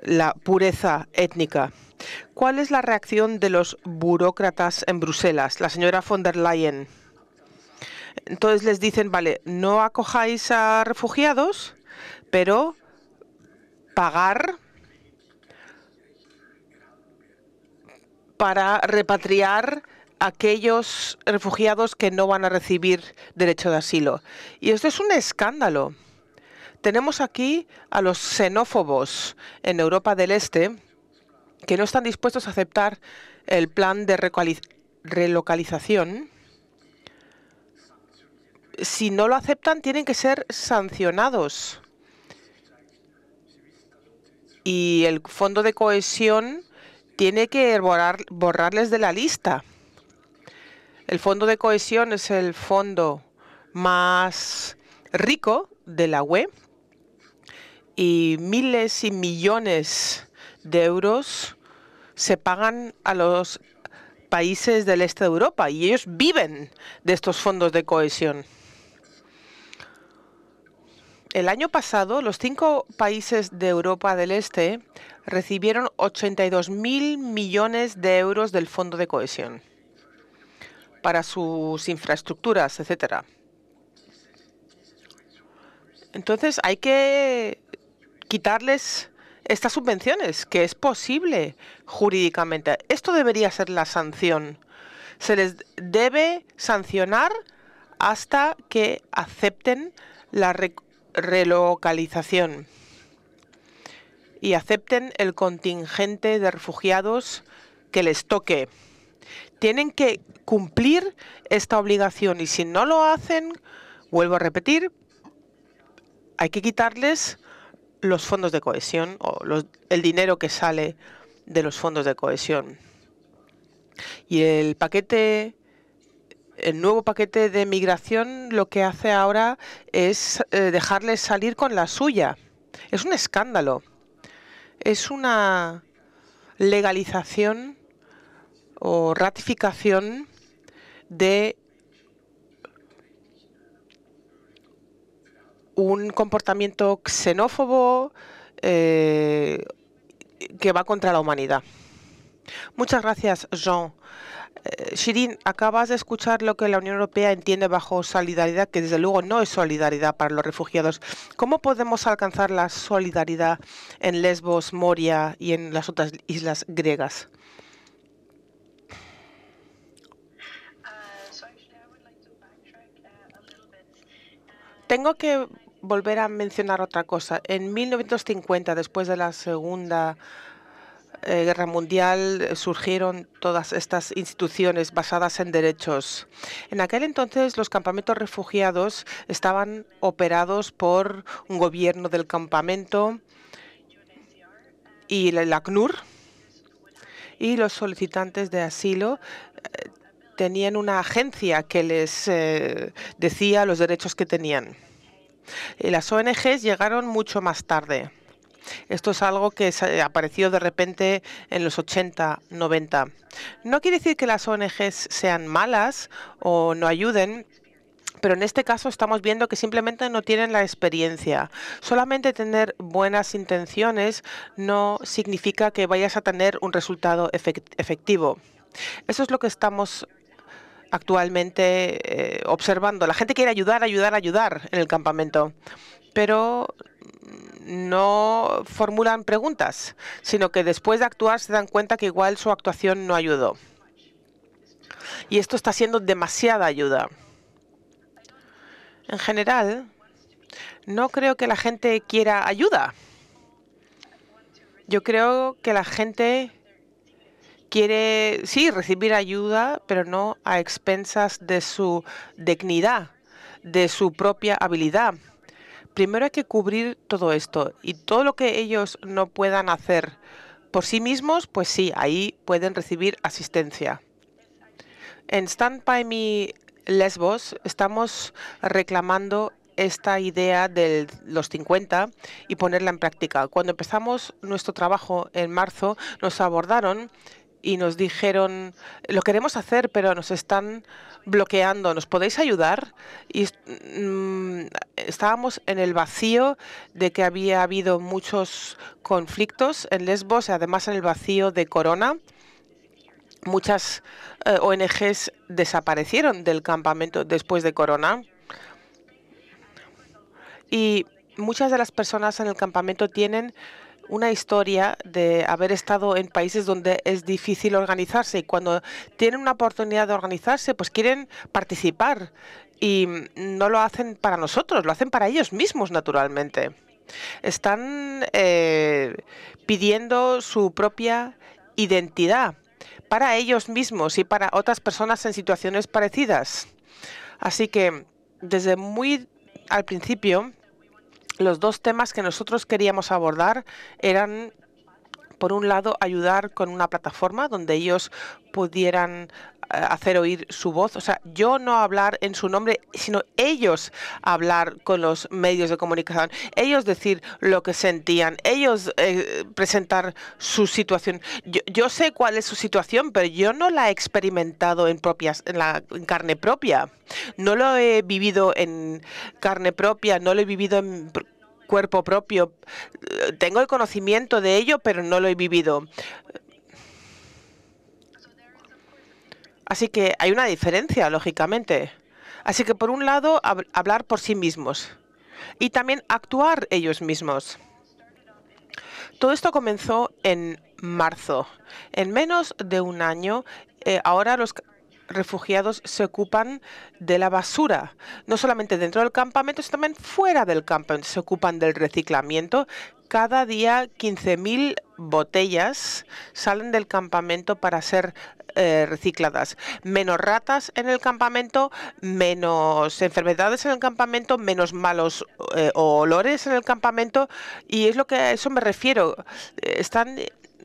la pureza étnica. ¿Cuál es la reacción de los burócratas en Bruselas? La señora von der Leyen entonces les dicen, vale, no acojáis a refugiados, pero pagar para repatriar a aquellos refugiados que no van a recibir derecho de asilo. Y esto es un escándalo. Tenemos aquí a los xenófobos en Europa del Este que no están dispuestos a aceptar el plan de relocalización si no lo aceptan, tienen que ser sancionados. Y el Fondo de Cohesión tiene que borrarles de la lista. El Fondo de Cohesión es el fondo más rico de la UE y miles y millones de euros se pagan a los países del este de Europa y ellos viven de estos fondos de cohesión. El año pasado, los cinco países de Europa del Este recibieron 82.000 millones de euros del Fondo de Cohesión para sus infraestructuras, etcétera. Entonces hay que quitarles estas subvenciones, que es posible jurídicamente. Esto debería ser la sanción. Se les debe sancionar hasta que acepten la, relocalización y acepten el contingente de refugiados que les toque. Tienen que cumplir esta obligación y si no lo hacen, vuelvo a repetir, hay que quitarles los fondos de cohesión o el dinero que sale de los fondos de cohesión. Y el paquete el nuevo paquete de migración lo que hace ahora es eh, dejarles salir con la suya. Es un escándalo. Es una legalización o ratificación de un comportamiento xenófobo eh, que va contra la humanidad. Muchas gracias, Jean. Eh, Shirin, acabas de escuchar lo que la Unión Europea entiende bajo solidaridad, que desde luego no es solidaridad para los refugiados. ¿Cómo podemos alcanzar la solidaridad en Lesbos, Moria y en las otras islas griegas? Uh, uh, uh, Tengo que volver a mencionar otra cosa. En 1950, después de la Segunda eh, guerra Mundial eh, surgieron todas estas instituciones basadas en derechos. En aquel entonces los campamentos refugiados estaban operados por un gobierno del campamento y el ACNUR, y los solicitantes de asilo eh, tenían una agencia que les decía los derechos que tenían. las ONGs llegaron mucho más tarde. Esto es algo que apareció de repente en los 80, 90. No quiere decir que las ONGs sean malas o no ayuden, pero en este caso estamos viendo que simplemente no tienen la experiencia. Solamente tener buenas intenciones no significa que vayas a tener un resultado efectivo. Eso es lo que estamos actualmente eh, observando. La gente quiere ayudar, ayudar, ayudar en el campamento, pero no formulan preguntas, sino que después de actuar se dan cuenta que igual su actuación no ayudó. Y esto está siendo demasiada ayuda. En general, no creo que la gente quiera ayuda. Yo creo que la gente quiere, sí, recibir ayuda, pero no a expensas de su dignidad, de su propia habilidad primero hay que cubrir todo esto y todo lo que ellos no puedan hacer por sí mismos, pues sí, ahí pueden recibir asistencia. En Stand By Me Lesbos estamos reclamando esta idea de los 50 y ponerla en práctica. Cuando empezamos nuestro trabajo en marzo, nos abordaron y nos dijeron, lo queremos hacer, pero nos están bloqueando, ¿nos podéis ayudar? Y mm, estábamos en el vacío de que había habido muchos conflictos en Lesbos, y además en el vacío de Corona. Muchas eh, ONGs desaparecieron del campamento después de Corona. Y muchas de las personas en el campamento tienen una historia de haber estado en países donde es difícil organizarse y cuando tienen una oportunidad de organizarse, pues quieren participar y no lo hacen para nosotros, lo hacen para ellos mismos naturalmente. Están eh, pidiendo su propia identidad para ellos mismos y para otras personas en situaciones parecidas. Así que desde muy al principio los dos temas que nosotros queríamos abordar eran, por un lado, ayudar con una plataforma donde ellos pudieran eh, hacer oír su voz, o sea, yo no hablar en su nombre, sino ellos hablar con los medios de comunicación, ellos decir lo que sentían, ellos eh, presentar su situación. Yo, sé cuál es su situación, pero yo no la he experimentado en, propias, en carne propia, no lo he vivido en carne propia, no lo he vivido en cuerpo propio. Eh, tengo el conocimiento de ello, pero no lo he vivido. Así que hay una diferencia, lógicamente. Así que por un lado, hablar por sí mismos y también actuar ellos mismos. Todo esto comenzó en marzo. En menos de un año, eh, ahora los refugiados se ocupan de la basura, no solamente dentro del campamento, sino también fuera del campamento. Se ocupan del reciclamiento. Cada día 15.000 botellas salen del campamento para ser eh, recicladas. Menos ratas en el campamento, menos enfermedades en el campamento, menos malos eh, olores en el campamento y es lo que a eso me refiero. Están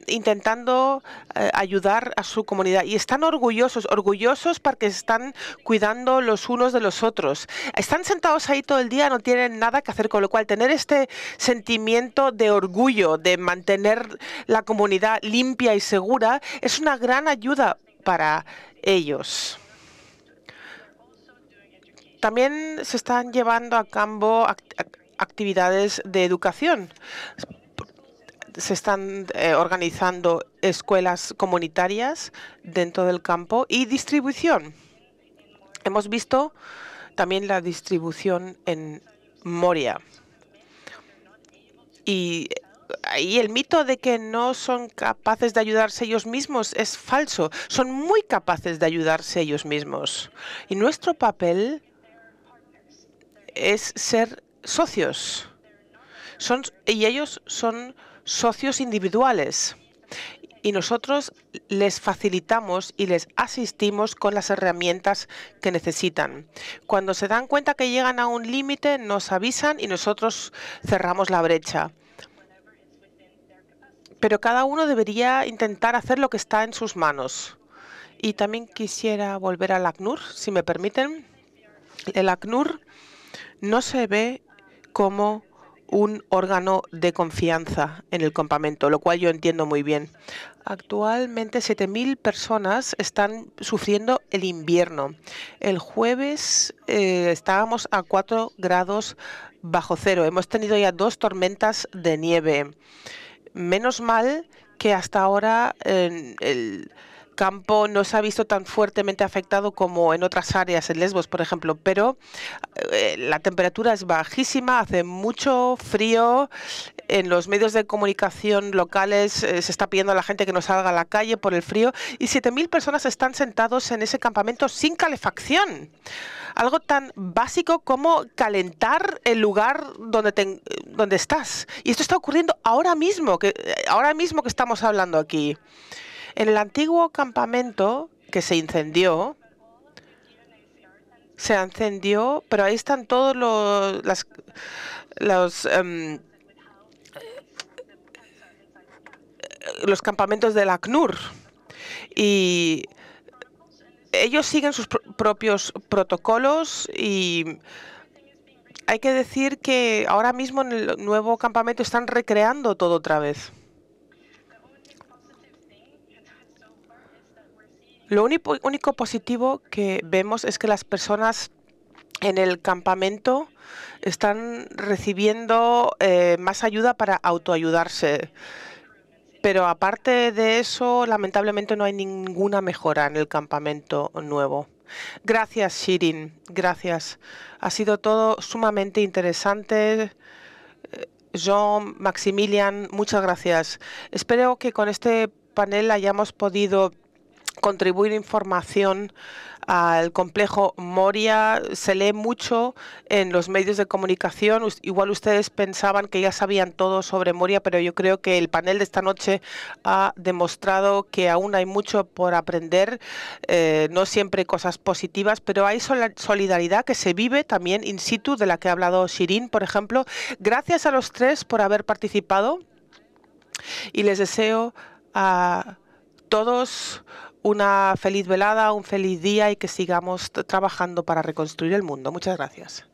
intentando eh, ayudar a su comunidad y están orgullosos, orgullosos porque están cuidando los unos de los otros. Están sentados ahí todo el día, no tienen nada que hacer, con lo cual tener este sentimiento de orgullo, de mantener la comunidad limpia y segura, es una gran ayuda para ellos. También se están llevando a cabo actividades de educación se están eh, organizando escuelas comunitarias dentro del campo y distribución. Hemos visto también la distribución en Moria. Y eh, el mito de que no son capaces de ayudarse ellos mismos es falso. Son muy capaces de ayudarse ellos mismos. Y nuestro papel es ser socios. Son, y ellos son socios individuales y nosotros les facilitamos y les asistimos con las herramientas que necesitan. Cuando se dan cuenta que llegan a un límite, nos avisan y nosotros cerramos la brecha. Pero cada uno debería intentar hacer lo que está en sus manos. Y también quisiera volver al ACNUR, si me permiten. El ACNUR no se ve como un órgano de confianza en el campamento, lo cual yo entiendo muy bien. Actualmente 7.000 personas están sufriendo el invierno. El jueves eh, estábamos a 4 grados bajo cero. Hemos tenido ya dos tormentas de nieve. Menos mal que hasta ahora el campo no se ha visto tan fuertemente afectado como en otras áreas, en Lesbos, por ejemplo, pero eh, la temperatura es bajísima, hace mucho frío, en los medios de comunicación locales eh, se está pidiendo a la gente que no salga a la calle por el frío y 7.000 personas están sentados en ese campamento sin calefacción. Algo tan básico como calentar el lugar donde, donde estás. Y esto está ocurriendo ahora mismo, que, eh, ahora mismo que estamos hablando aquí. En el antiguo campamento que se incendió, se encendió, pero ahí están todos los, em, los, campamentos del ACNUR. Y ellos siguen sus propios protocolos y hay que decir que ahora mismo en el nuevo campamento están recreando todo otra vez. Lo único, positivo que vemos es que las personas en el campamento están recibiendo eh, más ayuda para autoayudarse. Pero aparte de eso, lamentablemente no hay ninguna mejora en el campamento nuevo. Gracias, Shirin. Gracias. Ha sido todo sumamente interesante. Eh, John, Maximilian, muchas gracias. Espero que con este panel hayamos podido contribuir información al complejo Moria. Se lee mucho en los medios de comunicación. Igual ustedes pensaban que ya sabían todo sobre Moria, pero yo creo que el panel de esta noche ha demostrado que aún hay mucho por aprender, eh, no siempre cosas positivas, pero hay solidaridad que se vive también in situ, de la que ha hablado Shirin, por ejemplo. Gracias a los tres por haber participado y les deseo a todos una feliz velada, un feliz día y que sigamos trabajando para reconstruir el mundo. Muchas gracias.